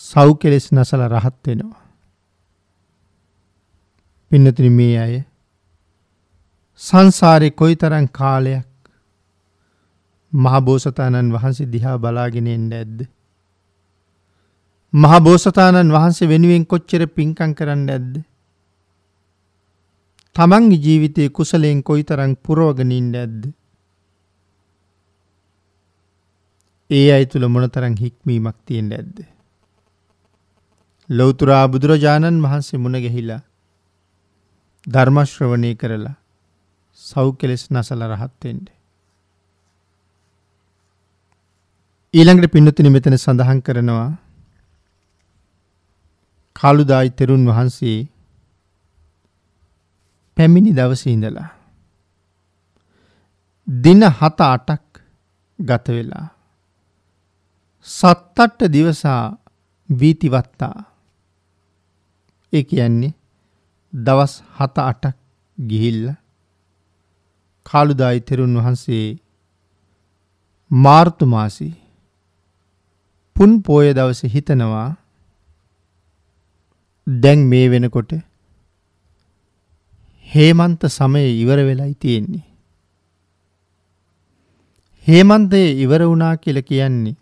සෞඛ්‍යලෙස් නසල රහත් වෙනවා. පින්නතින මේ අය සංසාරය කොයි තරන් කාලයක් මහබෝසතාණන් වහන්සේ දිහා බලාගෙනෙන් ඇද්ද. මහබෝසතාණන් වහන්සේ වෙනුවෙන් කොච්චර පින්කං කරන්න ඇද්ද. තමන්ගි ජීවිතය කුසලයෙන් කොයි තරං පුරෝගනින්ට ඇද්ද. ඒ අයි තුළ මොනතරං හික්මීමක් තියෙන් ඇද්ද. ලොවතුරා බුදුරජාණන් වහන්සේ මුණ ගැහිලා ධර්ම ශ්‍රවණය කරලා සව් කෙලෙස් නසලා රහත් වෙන්න. ඊළඟට පින්නතුනි මෙතන සඳහන් කරනවා කාළුදායි තෙරුන් වහන්සේ පැමිණි දවසේ ඉඳලා දින 7-8ක් ගත වෙලා සත්තට දිවසා වීතිවත්තා ඒ කියන්නේ දවස් හත අටක් ගිහිල්ල කාළුදායි තෙරුන් වහන්සේ මාර්තුමාසි පුන් පෝය දවස හිතනවා දැන් මේ වෙනකොට හේමන්ත සමය ඉවර වෙලයි තියෙන්නේ. හේමන්තයේ ඉවර වුණා කියල කියන්නේ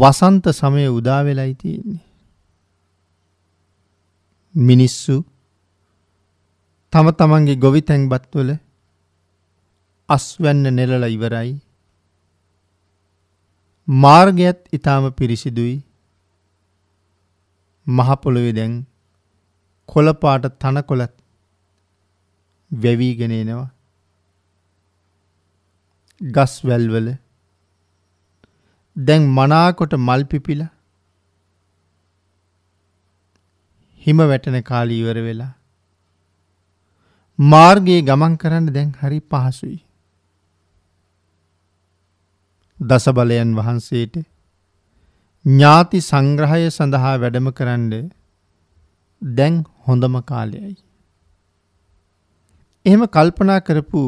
වසන්ත සමය උදාවෙලයි තියෙන්නේ. මිනිස්සු තම තමන්ගේ ගොවි තැන්බත්වල අස්වැන්න නෙලල ඉවරයි මාර්ගයත් ඉතාම පිරිසිදුයි මහපොළොවෙ දැන් කොළපාට තන කොළත් වැවීගෙනනවා ගස්වැල්වල දැන් මනාකොට මල් පිපිලා හිම වැටෙන කාලේ ඉවර වෙලා මාර්ගයේ ගමන් කරන්න දැන් හරි පහසුයි. දසබලයන් වහන්සේට ඥාති සංග්‍රහය සඳහා වැඩම කරන්න දැන් හොඳම කාලයයි. එහෙම කල්පනා කරපු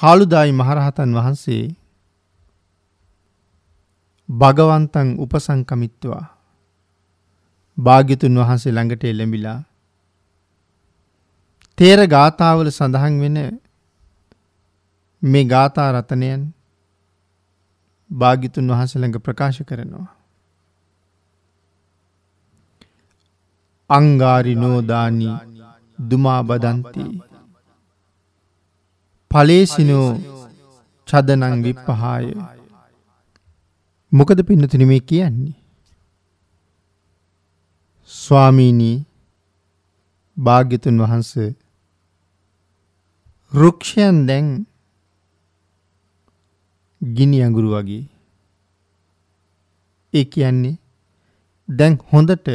කාළුදායි මහරහතන් වහන්සේ භගවන්තන් උපසංකමිත්වා භාගිතුන් වහන්සේ ළඟට එළඹිලා තේර ගාථාවල සඳහන් වෙන මේ ගාථා රතනයන් භාගිතුන් වහස ළඟ ප්‍රකාශ කරනවා. අංගාරි නෝදානී දුමා බදන්ති පලේසිනෝ චදනං විප්පහාය මොකද පින්නතින මේ කියන්නේ. ස්වාමීනී භාග්‍යතුන් වහන්ස රුක්ෂයන් දැන් ගිනි අඟුරු වගේ ඒ කියන්නේ දැන් හොඳට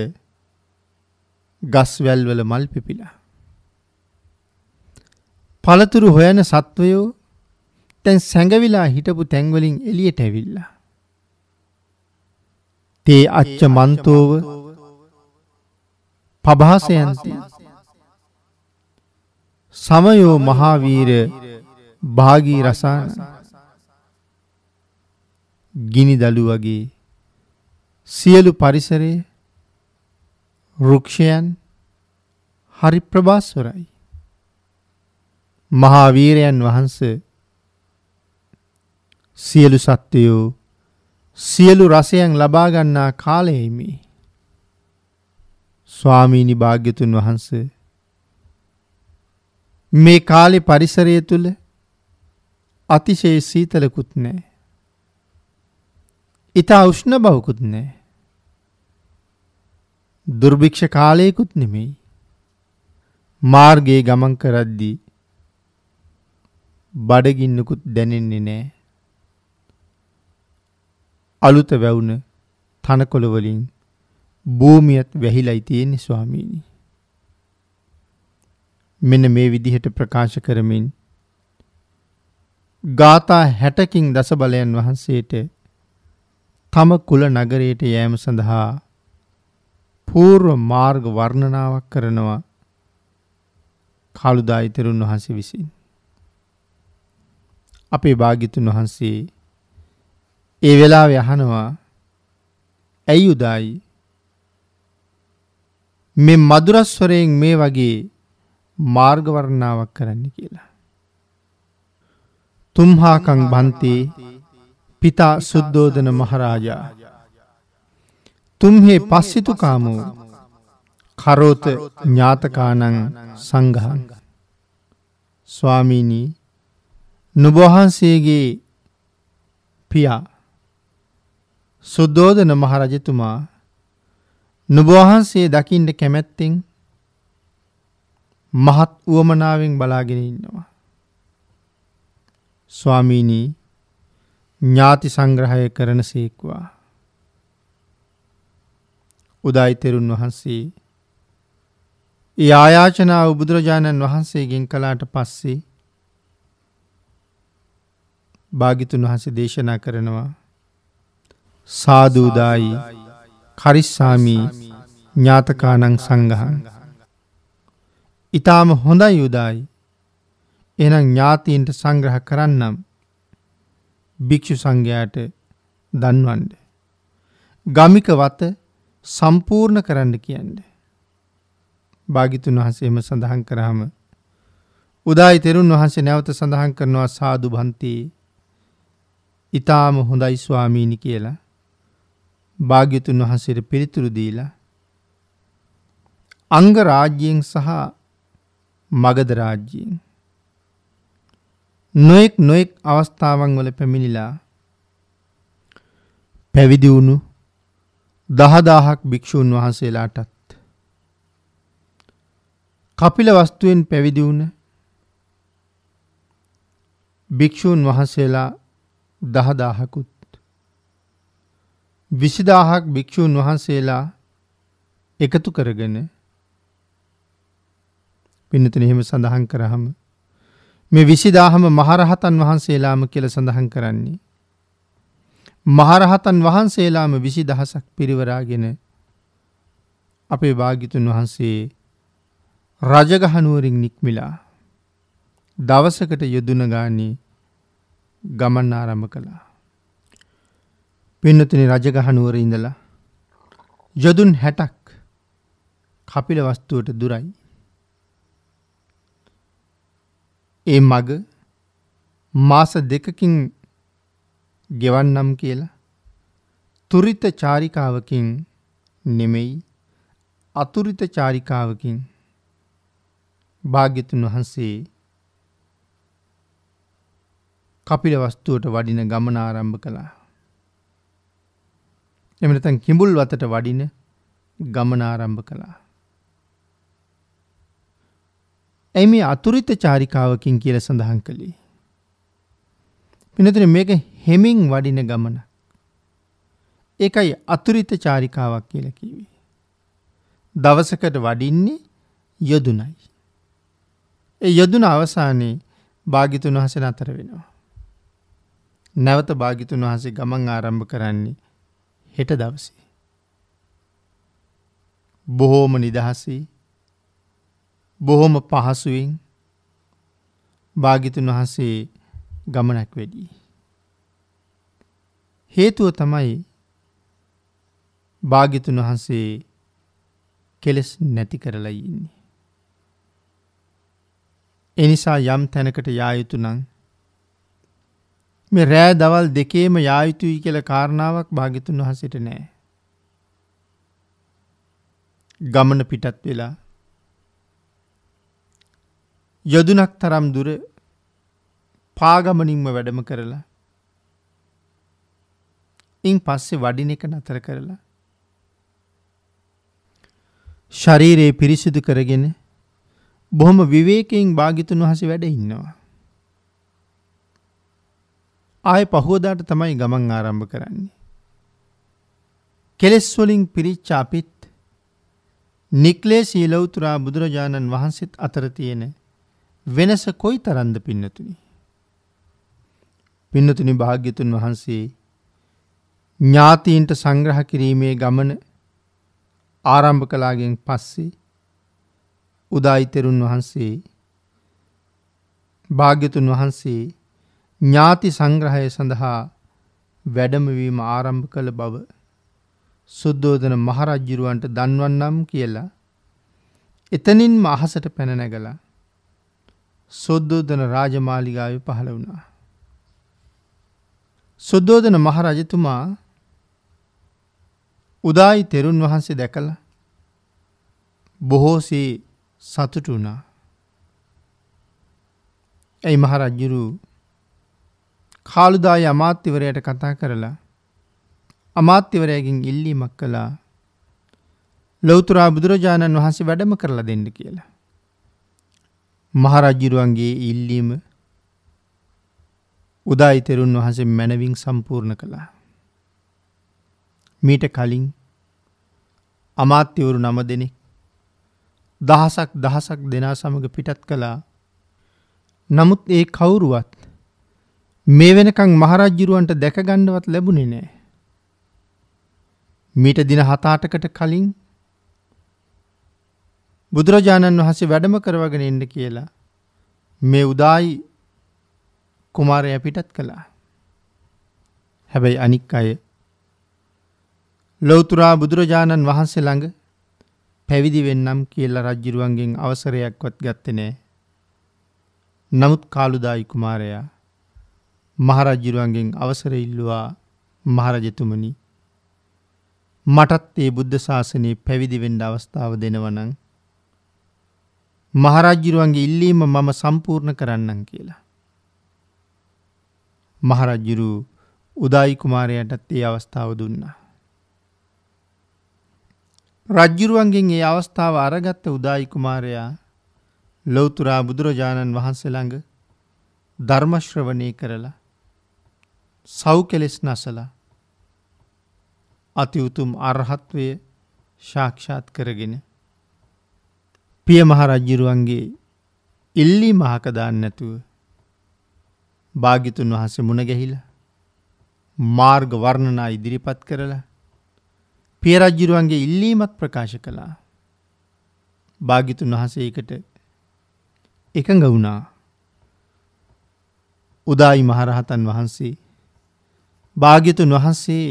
ගස්වැල් වල මල් පිපිලා පළතුරු හොයන සත්වයෝ දැන් සැඟවිලා හිටපු තැන්වලින් එළියට ඇවිල්ලා තේ අච්ච මන්තෝව පබහසයන්ති සමයෝ මහාවීර භාගී රසාන ගිනි දළු වගේ සියලු පරිසරයේ රුක්ෂයන් හරි ප්‍රභාස්වරයි. මහාවීරයන් වහන්ස සියලු සත්‍යයෝ සියලු රසයන් ලබාගන්නා කාලයෙමි. ස්වාමීනි භාග්‍යතුන් වහන්ස මේ කාලෙ පරිසරය තුළ අතිශය සීතලකුත් නෑ. ඉතා උෂ්ණ බවකුත් නෑ. දුර්භික්ෂ කාලයකුත් නෙමෙයි. මාර්ගයේ ගමන් කරද්දී බඩගින්නකුත් දැනෙන්නේ නෑ. අලුත වැවුන තනකොළවලින් භූමියත් වැහිලයි තියෙන්නේ ස්වාමීනි. මෙන්න මේ විදිහට ප්‍රකාශ කරමින් ගාථා 60කින් දසබලයන් වහන්සේට තම කුල නගරයට යෑම සඳහා పూర్ව මාර්ග වර්ණනාවක් කරනවා කාළුදායිතරුන් වහන්සේ විසින්. අපේ භාග්‍යතුන් වහන්සේ ඒ වෙලාවේ අහනවා ඇයි උදායි මේ මදුරස්වරයෙන් මේ වගේ මාර්ගවරණාවක් කරන්න කියලා. තුම්හාකං බන්තේ පිතා සුද්දෝධන මහරාජා. තුම්හේ පස්සිතුකාමෝ කරෝත ඥාතකානං සංගහන්. ස්වාමීණී නුබොහන්සේගේ පියා සුද්දෝධන මහරජතුමා නුඹ වහන්සේ දකින්න කැමැත්තෙන් මහත් වුවමනාවෙන් බලාගෙන ඉන්නවා. ස්වාමීනී ඥාති සංග්‍රහය කරන සේක්වා. උදායිතෙරුන් වහන්සේ ඒ ආයාචනාව බුදුරජාණන් වහන්සේගෙන් කලාට පස්සේ භාගිතුන් වහන්සේ දේශනා කරනවා සාධූදායි කරිස්සාමී ඥාතකානං සංගහන්. ඉතාම හොඳයි යුදායි එනම් ඥාතීන්ට සංග්‍රහ කරන්නම් භික්‍ෂු සංඝයාට දන්වන්ඩ. ගමික වත සම්පූර්ණ කරන්න කියන්න. භාගිතුන් වහසේම සඳහන් කරහම උදායි තෙරුන් වහන්සේ නැවත සඳහන් කරනවා සාදු භන්තයේ ඉතාම හොඳයි ස්වාමීණි කියලා භාග්‍යතුන් වහන්සේට පිළිතුරු දීලා අංග රාජ්‍යයෙන් සහ මගධ රාජ්‍යයෙන් නොයෙක් නොයෙක් අවස්ථාවන් වල පැමිණිලා පැවිදි වුණු දහදාහක් භික්‍ෂූන් වහන්සේලාටත් කපිල වස්තුවෙන් පැවිදි වුණ භික්‍ෂූන් වහන්සේලා දහදාහකුත් විසිදාහක් භික්‍ෂූන් වහන්සේලා එකතු කරගෙන පිනතන එහෙම සඳහන් කරහම මේ විසිදාහම මහරහතන් වහන්සේලාම කියල සඳහන් කරන්නේ. මහරහතන් වහන්සේලාම විසි දහසක් පිරිවරාගෙන අපේ භාගිතුන් වහන්සේ රජගහනුවරින් නික්මිලා දවසකට යොදුනගානී ගමන් ආරම කළා. පින්නතුනි රජගහ නුවර ඉඳලා යොදුන් 60ක් කපිල වස්තුවට දුරයි. ඒ මග මාස දෙකකින් ගෙවන්නම් කියලා තුරිත චාරිකාවකින් නෙමෙයි අතුරිත චාරිකාවකින් භාග්‍යතුන් වහන්සේ කපිල වස්තුවට වඩින ගමන ආරම්භ කළා. එහෙම නැත්නම් කිඹුල් වතට වඩින ගමන ආරම්භ කළා. එයි මේ අතුරිත චාරිකාවකින් කියලා සඳහන් කළේ. පින්නතර මේක හෙමින් වඩින ගමන. ඒකයි අතුරිත චාරිකාවක් කියලා කිව්වේ. දවසකට වඩින්නේ යොදුනයි. ඒ යොදුන අවසානයේ භාගිතුන් වහන්සේ නතර වෙනවා. නැවත භාගිතුන් වහන්සේ ගමන් ආරම්භ කරන්නේ හෙට දවසේ. බොහෝම නිදහසී බොහොම පහසුවෙන් භාගිතුන් වහන්සේ ගමනක් වැඩී. හේතුව තමයි භාගිතුන් වහන්සේ කෙලෙස් නැති කරලා ඉන්නේ. එනිසා යම් තැනකට යායුතු නං මෙ රෑ දවල් දෙකේම යායුතුයි කියල කාරණාවක් භාගිතුන් වහසිට නෑ. ගමන පිටත් වෙලා. යොදුනක් තරම් දුර පාගමනින්ම වැඩම කරලා. ඉන් පස්සේ වඩින එක නතර කරලා. ශරීරයේ පිරිසිදු කරගෙන බොහොම විවේකයෙන් භාගිතුන් වහස වැඩ ඉන්නවා. ආය පහෝදාට තමයි ගමන් ආරම්භ කරන්නේ. කෙලෙස්වලින් පිරිච්ච අපිත් නික්ලේ සීලවතුරා බුදුරජාණන් වහන්සේත් අතර තියෙන වෙනස කොයි තරන්ද පින්නතුනි. පින්නතුනි භාග්‍යතුන් වහන්සේ ඥාතීන්ට සංග්‍රහ කිරීමේ ගමන ආරම්භ කලාගෙන් පස්සේ උදායිතෙරුන් වහන්සේ භාග්‍යතුන් වහන්සේ ඥාති සංග්‍රහය සඳහා වැඩමවීම ආරම්භ කළ බව සුද්දෝදන මහරජ්ජිරුවන්ට දන්වන්නම් කියලා එතනින්ම අහසට පැනනැගලා සුද්දෝදන රාජමාලිගාව පහළ වුණා. සුද්දෝදන මහරජතුමා උදායි තෙරුන් වහන්සේ දැකළ බොහෝසේ සතුටු වුණා. ඇයි මහරජ්ජුරු කාළුදාය අමාත්‍යවරයට කතා කරලා අමාත්‍යවරයගෙන් ඉල්ලීමක් කළා ලොවතුරා බුදුරජාණන් වහන්සේ වැඩම කරලා දෙන්න කියලා. මහරජ්ජිරුවන්ගේ ඉල්ලීම උදායිතෙරුන් වහසේ මැනවින් සම්පූර්ණ කළා. මීට කලින් අමාත්‍යවරු නම දෙනෙක් දහසක් දහසක් දෙනා සමඟ පිටත් කළා නමුත් ඒ කවුරුවත් මේ වෙනකං මහරජ්ජුරුවන්ට දැකගණ්ඩවත් ලැබුණෙ නෑ. මීට දින හතාටකට කලින් බුදුරජාණන් වහසේ වැඩම කරවගෙන එන්න කියලා මේ උදායි කුමාරය පිටත් කළා. හැබැයි අනික් අය ලොවතුරා බුදුරජාණන් වහන්සේ ළඟ පැවිදි වෙන්නම් කියලා රජ්ජිරුවන්ගෙන් අවසරයක්වත් ගත්තනෑ. නමුත් කාළුදායි කුමාරයා මහරජ්ජිරුවන්ගෙන් අවසර ඉල්ලවා මහරජතුමනි මටත් ඒ බුද්ධ ශාසනයේ පැවිදිවෙන්ඩ අවස්ථාව දෙනවනං මහරජ්ජිරුවන්ගේ ඉල්ලීම මම සම්පූර්ණ කරන්නන් කියලා. මහරජ්ජුරු උදායිකුමාරයටත් ඒ අවස්ථාව දුන්නා. රජ්ජුරුවන්ගෙන් ඒ අවස්ථාව අරගත්ත උදායිකුමාරයා ලොවතුරා බුදුරජාණන් වහන්සේළඟ ධර්මශ්‍රවනය කරලා සව් කෙලෙස් නසලා අතිඋතුම් අරහත්වය ශාක්ෂාත් කරගෙන පිය මහරජ්ජිරුවන්ගේ ඉල්ලි මහකදාන්න නැතුව භාගිතුන් වහස මුණගැහිල මාර්ග වර්ණනා ඉදිරිපත් කරලා පියරජ්ජිරුවන්ගේ ඉල්ලීමත් ප්‍රකාශ කළා භාගිතුන් වහසේකට එකඟ වුණා උදායි මහරහතන් වහන්සේ භාග්‍යතුන් වහන්සේ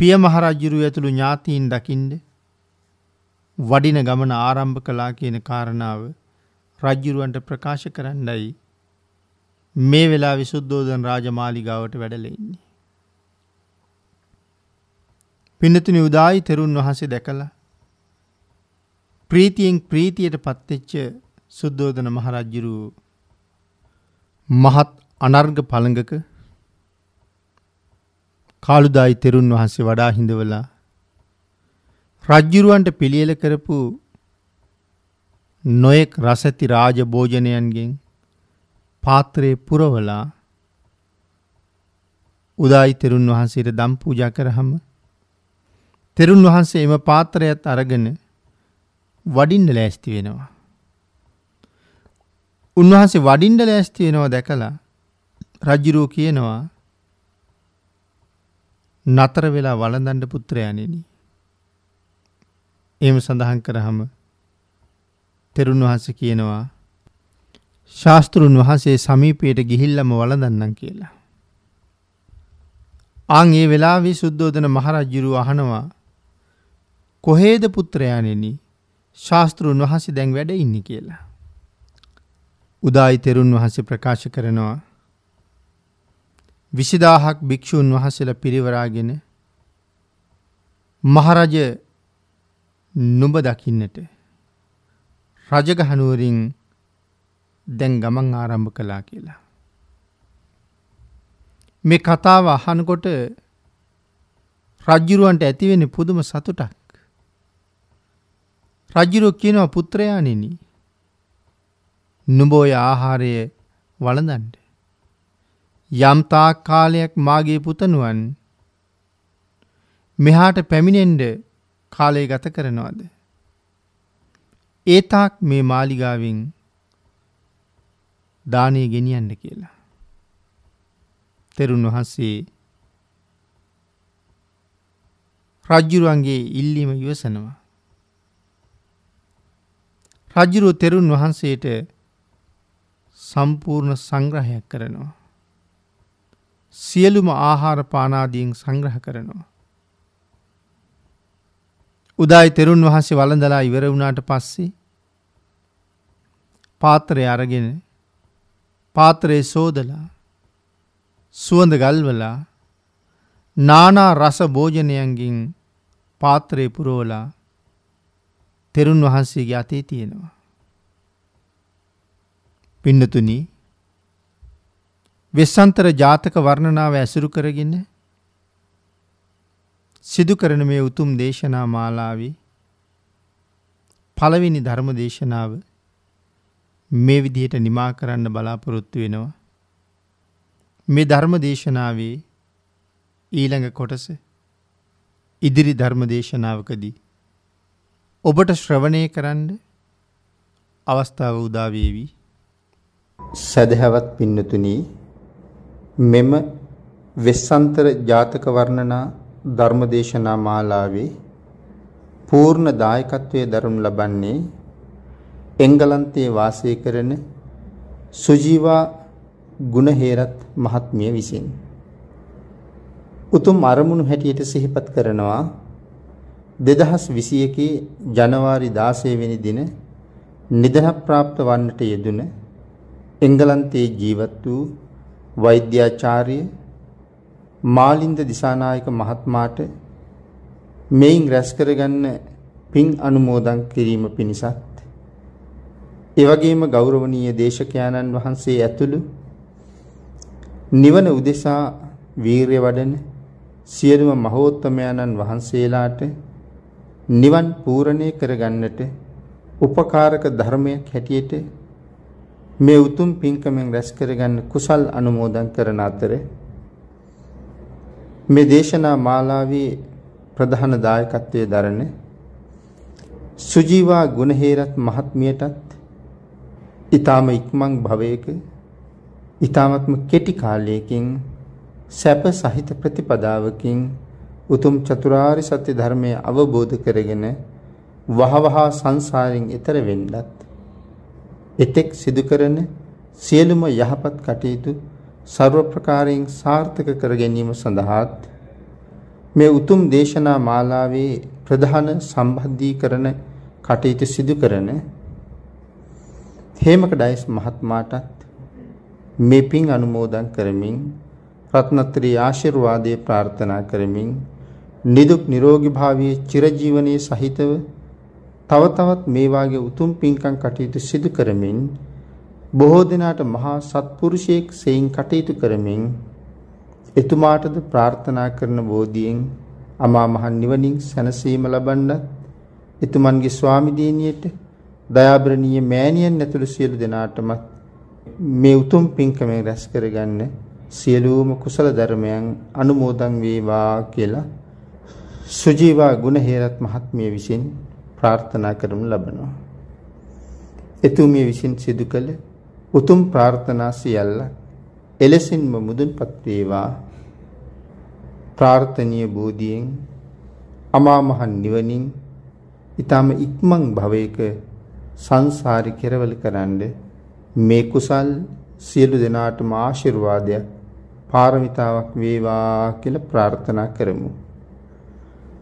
පිය මහරජ්ජුරු ඇතුළු ඥාතීන් දකිින්ඩ වඩින ගමන ආරම්භ කලා කියන කාරණාව රජ්ජුරුවන්ට ප්‍රකාශ කරන්නයි මේ වෙලා විසුද්දෝදන් රාජමාලිගාවට වැඩලෙන්නේ. පිනතුනි උදායි තෙරුන් වහන්සේ දැකලා ප්‍රීතියෙන් ප්‍රීතියට පත්වෙච්ච සුද්දෝදන මහරජ්ජුරු මහත් අනර්ග පළඟක කාළුදායි තෙරුන් වහන්සේ වඩා හිඳවලා රජ්ජුරුවන්ට පිළියෙල කරපු නොයෙක් රසැති රාජ භෝජනයන්ගෙන් පාත්‍රයේ පුරවලා උදායි තෙරුන් වහන්සේට දම් පූජා කරහම තෙරුන් වහන්සේ එම පාත්‍රයත් අරගෙන වඩින්න ලෑස්ති වෙනවා. උන්වහන්සේ වඩින්ඩ ලෑස්ති වෙනවා දැකලා රජ්ජිරූ කියනවා නතර වෙලා වළඳන්ඩ පුත්‍රයනෙන. එම සඳහන් කරහම තෙරුන් වහස කියනවා ශාස්තෘන් වහන්සේ සමීපයට ගිහිල්ලම වලදන්නම් කියලා. අං ඒ වෙලාවී සුද්දෝදන මහරජ්ජුරු අහනවා කොහේද පුත්‍රයානෙන ශාස්තෘන් වහසේ දැන් වැඩ ඉන්න කියලා. උදායි තෙරුන් වහසේ ප්‍රකාශ කරනවා විසිදාහක් භික්‍ෂූන් වහසල පිරිවරාගෙන මහරජ නුඹ දකින්නට රජගහනුවරින් දැන් ගමන් ආරම්භ කලා කියලා. මේ කතාව අහනකොට රජ්ජුරුවන්ට ඇතිවෙන පුදුම සතුටක්. රජ්ජුරුව කියනවා පුත්‍රයානෙන නුබෝය ආහාරය වලදන්ට. යම්තා කාලයක් මාගේ පුතනුවන් මෙහාට පැමිණෙන්ඩ කාලය ගත කරනවාද. ඒතාක් මේ මාලිගාවෙන් දානය ගෙනියන්න කියලා. තෙරුන් වහන්සේ රජ්ජුරුවන්ගේ ඉල්ලීම ඉවසනවා. රජ්ජුරුව තෙරුන් වහන්සේට සම්පූර්ණ සංග්‍රහයක් කරනවා. සියලුම ආහාර පානාදීන් සංග්‍රහ කරනවා. උදායි තෙරුන් වහන්සේ වළඳලා ඉවර වුණාට පස්සේ පාත්‍රය අරගෙන පාත්‍රයේ සෝදලා සුවඳ ගල්වලා නානා රස භෝජනයන්ගින් පාත්‍රය පුරෝලා තෙරුන් වහන්සේගේ අතේ තියෙනවා. පින්නතුනී වෙස්සන්තර ජාතක වර්ණනාව ඇසුරු කරගෙන සිදු කරන මේ උතුම් දේශනා මාලාවේ පළවෙනි ධර්ම දේශනාව මේ විදිහට නිමා කරන්න බලාපොරොත්තු වෙනවා. මේ ධර්ම දේශනාවේ ඊළඟ කොටස ඉදිරි ධර්ම දේශනාවකදී ඔබට ශ්‍රවණය කරන්න අවස්ථාව උදාවේවි සැදහැවත් පින්නතුනී මෙම වෙස්සන්තර ජාතක වර්ණනා ධර්මදේශනා මාලාවේ පූර්ණ දායකත්වයේ දරනු ලබන්නේ එංගලන්තයේ වාසය කරන සුජීවා ගුණහේරත් මහත්මිය විසින් උතුම් අරමුණු හැටියට සිහිපත් කරනවා 2021 ජනවාරි 16 වෙනි දින නිදහස් પ્રાપ્ત වන්නට යෙදුන එංගලන්තයේ ජීවත් වූ වෛද්‍යාචාර්ය මාලින්ද දිසානායක මහත්මාට මෙයින් රැස් කරගන්න පින් අනුමෝදන් කිරීම පිණිසත් එවැගේම ගෞරවනීය දේශකයාණන් වහන්සේ ඇතුළු නිවන උදෙසා වීරිය වඩන සියලුම මහෝත්තමයන්න් වහන්සේලාට නිවන් පූර්ණේ කරගන්නට උපකාරක ධර්මයක් හැටියට මේ උතුම් පින්කමෙන් රැස් කරගන්න කුසල් අනුමෝදන් කරන අතර මේ දේශනා මාලාවේ ප්‍රධාන දායකත්වයේ දරන්නේ සුජීවා ගුණහේරත් මහත්මියටත් ඊ타ම ඉක්මන් භවයක ඊ타මත්ම කෙටි කාලයකින් සැප සහිත ප්‍රතිපදාවකින් උතුම් චතුරාර්ය සත්‍ය ධර්මය අවබෝධ කරගෙන වහවහා සංසාරයෙන් එතර වෙන්නත් එතෙක් සිදු කරන සියලුම යහපත් කටයුතු ਸਰව ප්‍රකාරයෙන් සාර්ථක කර ගැනීම සඳහාත් මේ උතුම් දේශනා මාලාවේ ප්‍රධාන සම්බන්ධීකරණ කටයුතු සිදු කරන හේමක ඩයිස් මහත්මයාටත් මේ පින් අනුමෝදන් කරමින් රත්නත්‍රි ආශිර්වාදයේ ප්‍රාර්ථනා කරමින් නිදුක් නිරෝගී භාවයේ චිරජීවනයේ සහිතව තව තවත් මේ වාගේ උතුම් පින්කම් කටයුතු සිදු කරමින් බොහෝ දිනාට මහා සත්පුරුෂයෙක් සෙයින් කටයුතු කරමින් එතුමාටද ප්‍රාර්ථනා කරන බෝධියෙන් අමා මහ නිවනින් සැනසීම ලබන්නත් එතුමන්ගේ ස්වාමි දිනියට දයාබරණීය මෑණියන් ඇතුළු සියලු දෙනාටම මේ උතුම් පින්කමෙන් රැස් කරගන්න සියලුම කුසල ධර්මයන් අනුමෝදන් වේවා කියලා සුජීවා ගුණහේරත් මහත්මිය විසින් ප්‍රාර්ථනා කරමු ලබනවා. එතුමිය විසින් සිදු කළ උතුම් ප්‍රාර්ථනා සියල්ල එලෙසින්ම මුදුන්පත් වේවා. ප්‍රාර්ථනීය බෝධියෙන් අමා මහ නිවනින් ඊටම ඉක්මන් භවයක සංසාරي කෙරවල කරන්න මේ කුසල් සියලු දෙනාටම ආශිර්වාදයක් පාරමිතාවක් වේවා කියලා ප්‍රාර්ථනා කරමු